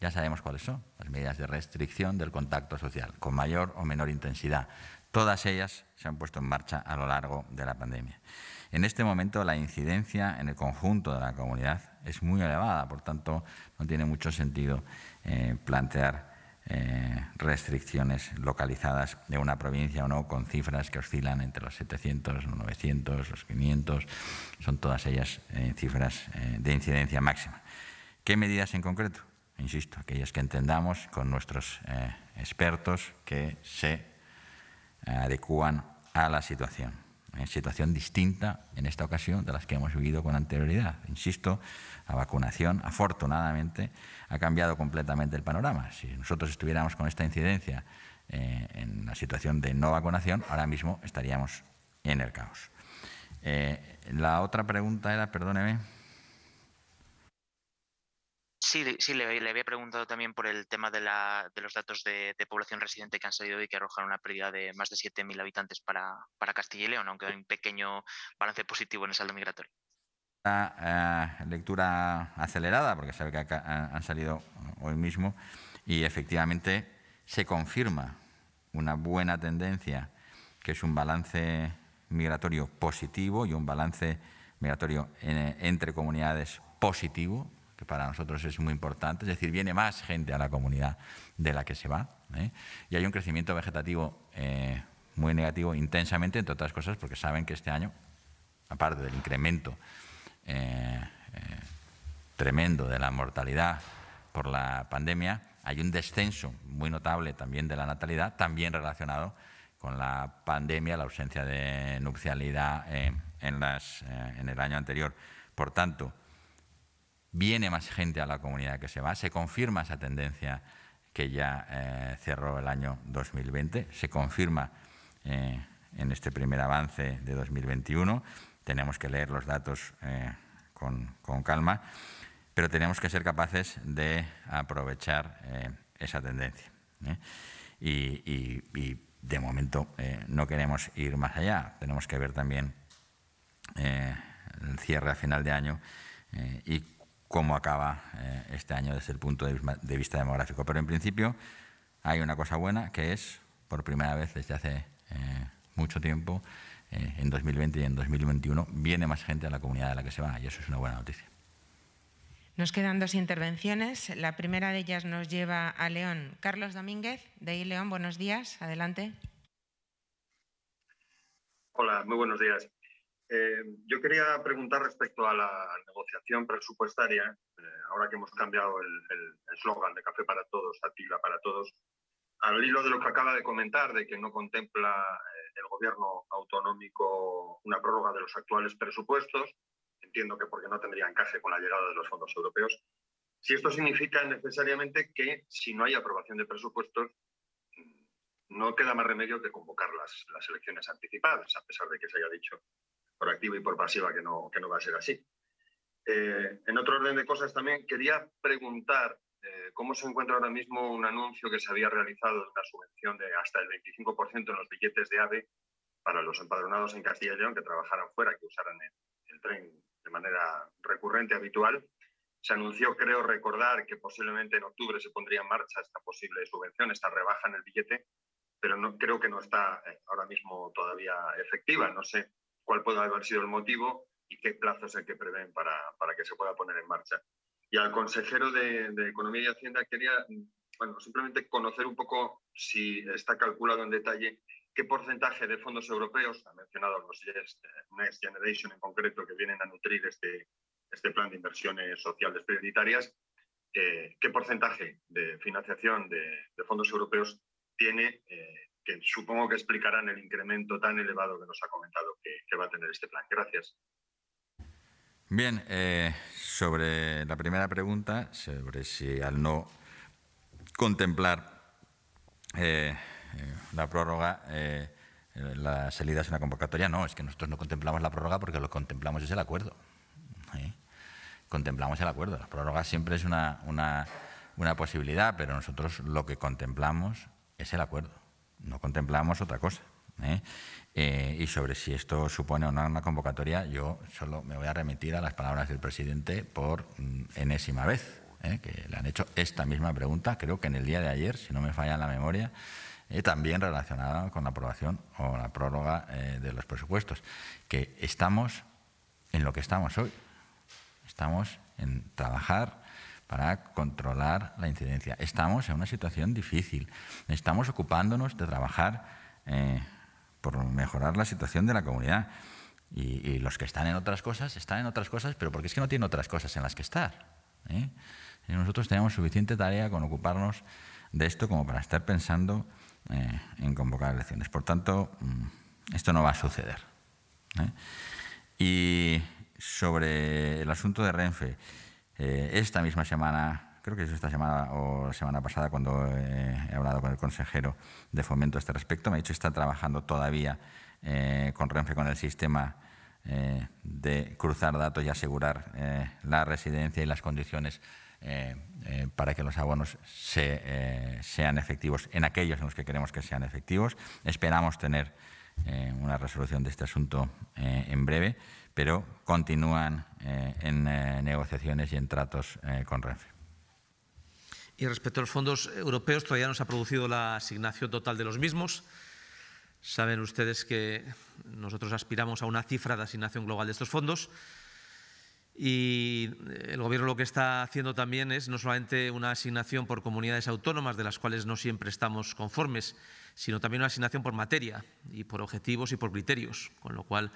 ya sabemos cuáles son, las medidas de restricción del contacto social, con mayor o menor intensidad. Todas ellas se han puesto en marcha a lo largo de la pandemia. En este momento, la incidencia en el conjunto de la comunidad es muy elevada, por tanto no tiene mucho sentido eh, plantear eh, restricciones localizadas de una provincia o no con cifras que oscilan entre los 700, los 900, los 500, son todas ellas eh, cifras de incidencia máxima. ¿Qué medidas en concreto? Insisto, aquellas que entendamos con nuestros expertos que se adecúan a la situación. En situación distinta en esta ocasión de las que hemos vivido con anterioridad. Insisto, la vacunación afortunadamente ha cambiado completamente el panorama. Si nosotros estuviéramos con esta incidencia eh, en la situación de no vacunación, ahora mismo estaríamos en el caos. Eh, la otra pregunta era, perdóneme. Sí, le, había preguntado también por el tema de, los datos de, población residente que han salido y que arrojan una pérdida de más de 7.000 habitantes para, Castilla y León, aunque hay un pequeño balance positivo en el saldo migratorio. La eh, lectura acelerada, porque sabe que han salido hoy mismo, y efectivamente se confirma una buena tendencia, que es un balance migratorio positivo y un balance migratorio eh, entre comunidades positivo, que para nosotros es muy importante, es decir, viene más gente a la comunidad de la que se va. ¿eh? Y hay un crecimiento vegetativo eh, muy negativo intensamente, entre otras cosas, porque saben que este año, aparte del incremento eh, tremendo de la mortalidad por la pandemia, hay un descenso muy notable también de la natalidad, también relacionado con la pandemia, la ausencia de nupcialidad en, las, en el año anterior. Por tanto, viene más gente a la comunidad que se va, se confirma esa tendencia que ya eh, cerró el año 2020, se confirma eh, en este primer avance de 2021, tenemos que leer los datos eh, con, calma, pero tenemos que ser capaces de aprovechar esa tendencia. Y, de momento no queremos ir más allá, tenemos que ver también el cierre a final de año y cómo acaba eh, este año desde el punto de, vista demográfico. Pero en principio hay una cosa buena que es, por primera vez desde hace eh, mucho tiempo, eh, en 2020 y en 2021 viene más gente a la comunidad de la que se va y eso es una buena noticia. Nos quedan dos intervenciones. La primera de ellas nos lleva a León. Carlos Domínguez, de iLeón. León, buenos días. Adelante. Hola, muy buenos días. Eh, yo quería preguntar respecto a la negociación presupuestaria, eh, ahora que hemos cambiado el eslogan de Café para Todos a para Todos, al hilo de lo que acaba de comentar, de que no contempla eh, el gobierno autonómico una prórroga de los actuales presupuestos, entiendo que porque no tendría encaje con la llegada de los fondos europeos, si esto significa necesariamente que si no hay aprobación de presupuestos, no queda más remedio que convocar las, las elecciones anticipadas, a pesar de que se haya dicho por activa y por pasiva, que no, que no va a ser así. Eh, en otro orden de cosas también quería preguntar eh, cómo se encuentra ahora mismo un anuncio que se había realizado de una subvención de hasta el 25% en los billetes de AVE para los empadronados en Castilla y León que trabajaran fuera, que usaran el, el tren de manera recurrente, habitual. Se anunció, creo recordar, que posiblemente en octubre se pondría en marcha esta posible subvención, esta rebaja en el billete, pero no, creo que no está eh, ahora mismo todavía efectiva. No sé cuál puede haber sido el motivo y qué plazos hay que prevén para, para que se pueda poner en marcha. Y al consejero de, Economía y Hacienda quería, bueno, simplemente conocer un poco si está calculado en detalle qué porcentaje de fondos europeos, ha mencionado los Next Generation en concreto, que vienen a nutrir este, este plan de inversiones sociales prioritarias, eh, qué porcentaje de financiación de, fondos europeos tiene eh, que supongo que explicarán el incremento tan elevado que nos ha comentado que, va a tener este plan. Gracias. Bien, eh, sobre la primera pregunta, sobre si al no contemplar eh, eh, la prórroga, la salida es una convocatoria, no, es que nosotros no contemplamos la prórroga porque lo contemplamos es el acuerdo. Contemplamos el acuerdo, la prórroga siempre es una posibilidad, pero nosotros lo que contemplamos es el acuerdo no contemplamos otra cosa. ¿eh? Eh, y sobre si esto supone o no una convocatoria, yo solo me voy a remitir a las palabras del presidente por mm, enésima vez, ¿eh? que le han hecho esta misma pregunta, creo que en el día de ayer, si no me falla la memoria, también relacionada con la aprobación o la prórroga de los presupuestos, que estamos en lo que estamos hoy. Estamos en trabajar para controlar la incidencia. Estamos en una situación difícil. Estamos ocupándonos de trabajar eh, por mejorar la situación de la comunidad. Y, los que están en otras cosas, están en otras cosas, pero porque es que no tienen otras cosas en las que estar. ¿eh? nosotros tenemos suficiente tarea con ocuparnos de esto como para estar pensando eh, en convocar elecciones. Por tanto, mm, esto no va a suceder. Y sobre el asunto de Renfe, eh, esta misma semana, creo que es esta semana o semana pasada, cuando eh, he hablado con el consejero de fomento a este respecto, me ha dicho que está trabajando todavía eh, con Renfe, con el sistema de cruzar datos y asegurar la residencia y las condiciones para que los abonos sean efectivos en aquellos en los que queremos que sean efectivos. Esperamos tener una resolución de este asunto en breve pero continúan eh, en eh, negociaciones y en tratos eh, con Renfe. Y respecto a los fondos europeos, todavía no se ha producido la asignación total de los mismos. Saben ustedes que nosotros aspiramos a una cifra de asignación global de estos fondos. Y el Gobierno lo que está haciendo también es no solamente una asignación por comunidades autónomas, de las cuales no siempre estamos conformes, sino también una asignación por materia y por objetivos y por criterios, con lo cual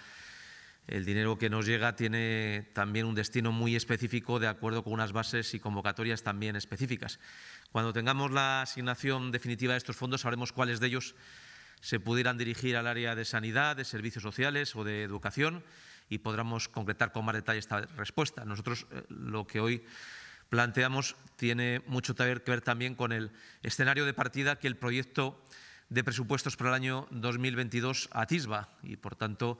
el dinero que nos llega tiene también un destino muy específico de acuerdo con unas bases y convocatorias también específicas. Cuando tengamos la asignación definitiva de estos fondos sabremos cuáles de ellos se pudieran dirigir al área de sanidad, de servicios sociales o de educación y podremos concretar con más detalle esta respuesta. Nosotros eh, lo que hoy planteamos tiene mucho que ver también con el escenario de partida que el proyecto de presupuestos para el año 2022 atisba y, por tanto,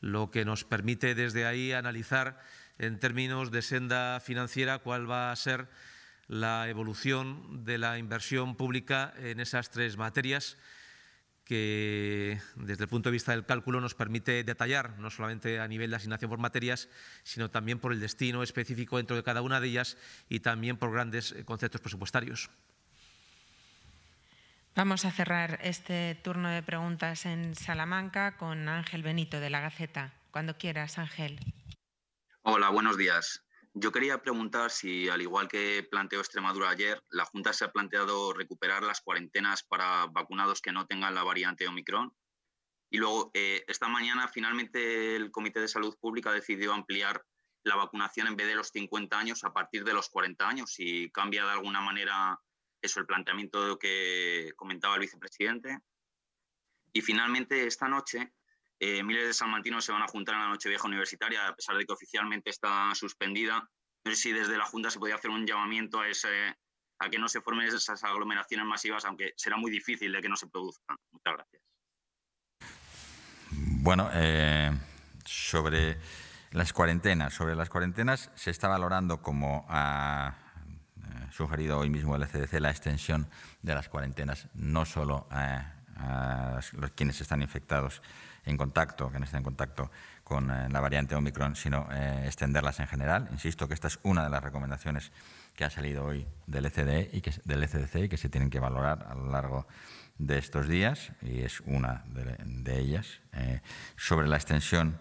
lo que nos permite desde ahí analizar en términos de senda financiera cuál va a ser la evolución de la inversión pública en esas tres materias que desde el punto de vista del cálculo nos permite detallar, no solamente a nivel de asignación por materias, sino también por el destino específico dentro de cada una de ellas y también por grandes conceptos presupuestarios. Vamos a cerrar este turno de preguntas en Salamanca con Ángel Benito de la Gaceta. Cuando quieras, Ángel. Hola, buenos días. Yo quería preguntar si, al igual que planteó Extremadura ayer, la Junta se ha planteado recuperar las cuarentenas para vacunados que no tengan la variante Omicron. Y luego, eh, esta mañana finalmente el Comité de Salud Pública decidió ampliar la vacunación en vez de los 50 años a partir de los 40 años y cambia de alguna manera eso, el planteamiento que comentaba el vicepresidente. Y finalmente, esta noche, eh, miles de salmantinos se van a juntar en la noche vieja Universitaria, a pesar de que oficialmente está suspendida. No sé si desde la Junta se podía hacer un llamamiento a, ese, a que no se formen esas aglomeraciones masivas, aunque será muy difícil de que no se produzcan. Muchas gracias. Bueno, eh, sobre las cuarentenas. Sobre las cuarentenas se está valorando como a, ah, sugerido hoy mismo el CDC la extensión de las cuarentenas no solo a, quienes están infectados en contacto, que no estén en contacto con eh, la variante Omicron, sino eh, extenderlas en general. Insisto que esta es una de las recomendaciones que ha salido hoy del, CDC e e y que, del ECDC y que se tienen que valorar a lo largo de estos días, y es una de, ellas, eh, sobre la extensión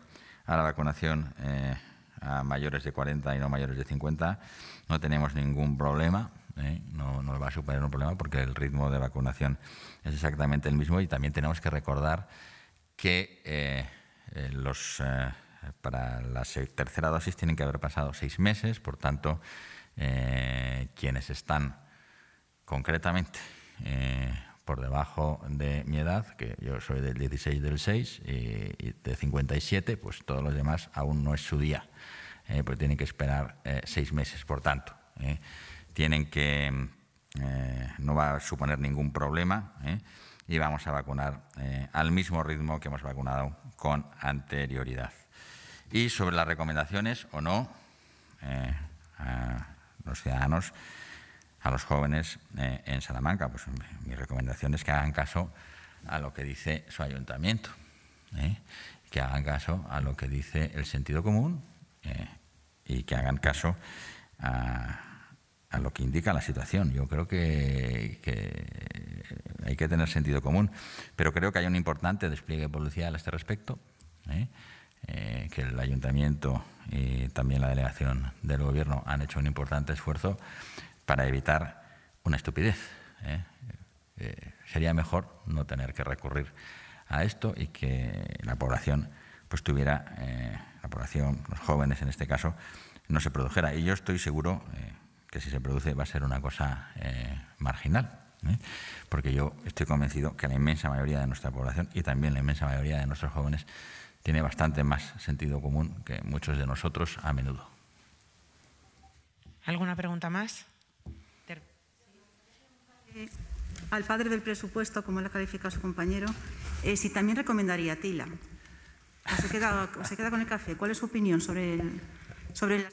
a la vacunación a mayores de 40 y no mayores de 50, no tenemos ningún problema. ¿eh? No, nos va a suponer un problema porque el ritmo de vacunación es exactamente el mismo y también tenemos que recordar que eh, eh, los, para la tercera dosis tienen que haber pasado seis meses, por tanto, quienes están concretamente por debajo de mi edad, que yo soy del 16 del 6 y, de 57, pues todos los demás aún no es su día, pues tienen que esperar eh, seis meses, por tanto. Eh. tienen que, mm, no va a suponer ningún problema y vamos a vacunar al mismo ritmo que hemos vacunado con anterioridad. Y sobre las recomendaciones o no a los ciudadanos, los jóvenes eh, en Salamanca. Pues mi recomendación es que hagan caso a lo que dice su ayuntamiento, ¿eh? que hagan caso a lo que dice el sentido común eh, y que hagan caso a, lo que indica la situación. Yo creo que, que, hay que tener sentido común, pero creo que hay un importante despliegue policial a este respecto, que el ayuntamiento y también la delegación del gobierno han hecho un importante esfuerzo para evitar una estupidez. ¿eh? Eh, sería mejor no tener que recurrir a esto y que la población pues tuviera eh, la población, los jóvenes en este caso, no se produjera. Y yo estoy seguro que si se produce va a ser una cosa marginal, porque yo estoy convencido que la inmensa mayoría de nuestra población y también la inmensa mayoría de nuestros jóvenes tiene bastante más sentido común que muchos de nosotros a menudo. ¿Alguna pregunta más? Eh, al padre del presupuesto, como la califica su compañero, eh, si también recomendaría a Tila. O se, queda, con el café. ¿Cuál es su opinión sobre el, sobre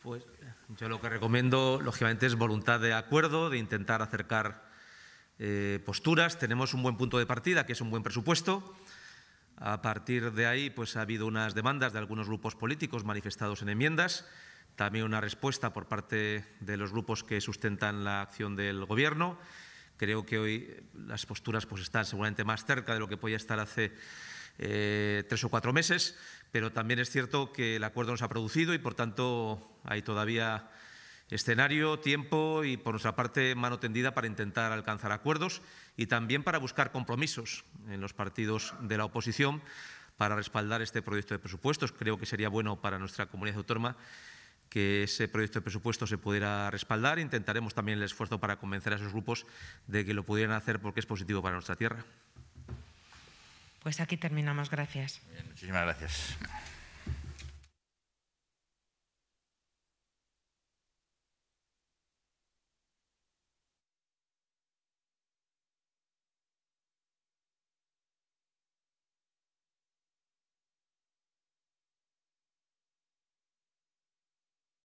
Pues yo lo que recomiendo, lógicamente, es voluntad de acuerdo, de intentar acercar eh, posturas. Tenemos un buen punto de partida, que es un buen presupuesto. A partir de ahí, pues ha habido unas demandas de algunos grupos políticos manifestados en enmiendas también una respuesta por parte de los grupos que sustentan la acción del Gobierno. Creo que hoy las posturas pues, están seguramente más cerca de lo que podía estar hace eh, tres o cuatro meses, pero también es cierto que el acuerdo nos ha producido y, por tanto, hay todavía escenario, tiempo y, por nuestra parte, mano tendida para intentar alcanzar acuerdos y también para buscar compromisos en los partidos de la oposición para respaldar este proyecto de presupuestos. Creo que sería bueno para nuestra comunidad autónoma que ese proyecto de presupuesto se pudiera respaldar. Intentaremos también el esfuerzo para convencer a esos grupos de que lo pudieran hacer porque es positivo para nuestra tierra. Pues aquí terminamos. Gracias. muchísimas gracias.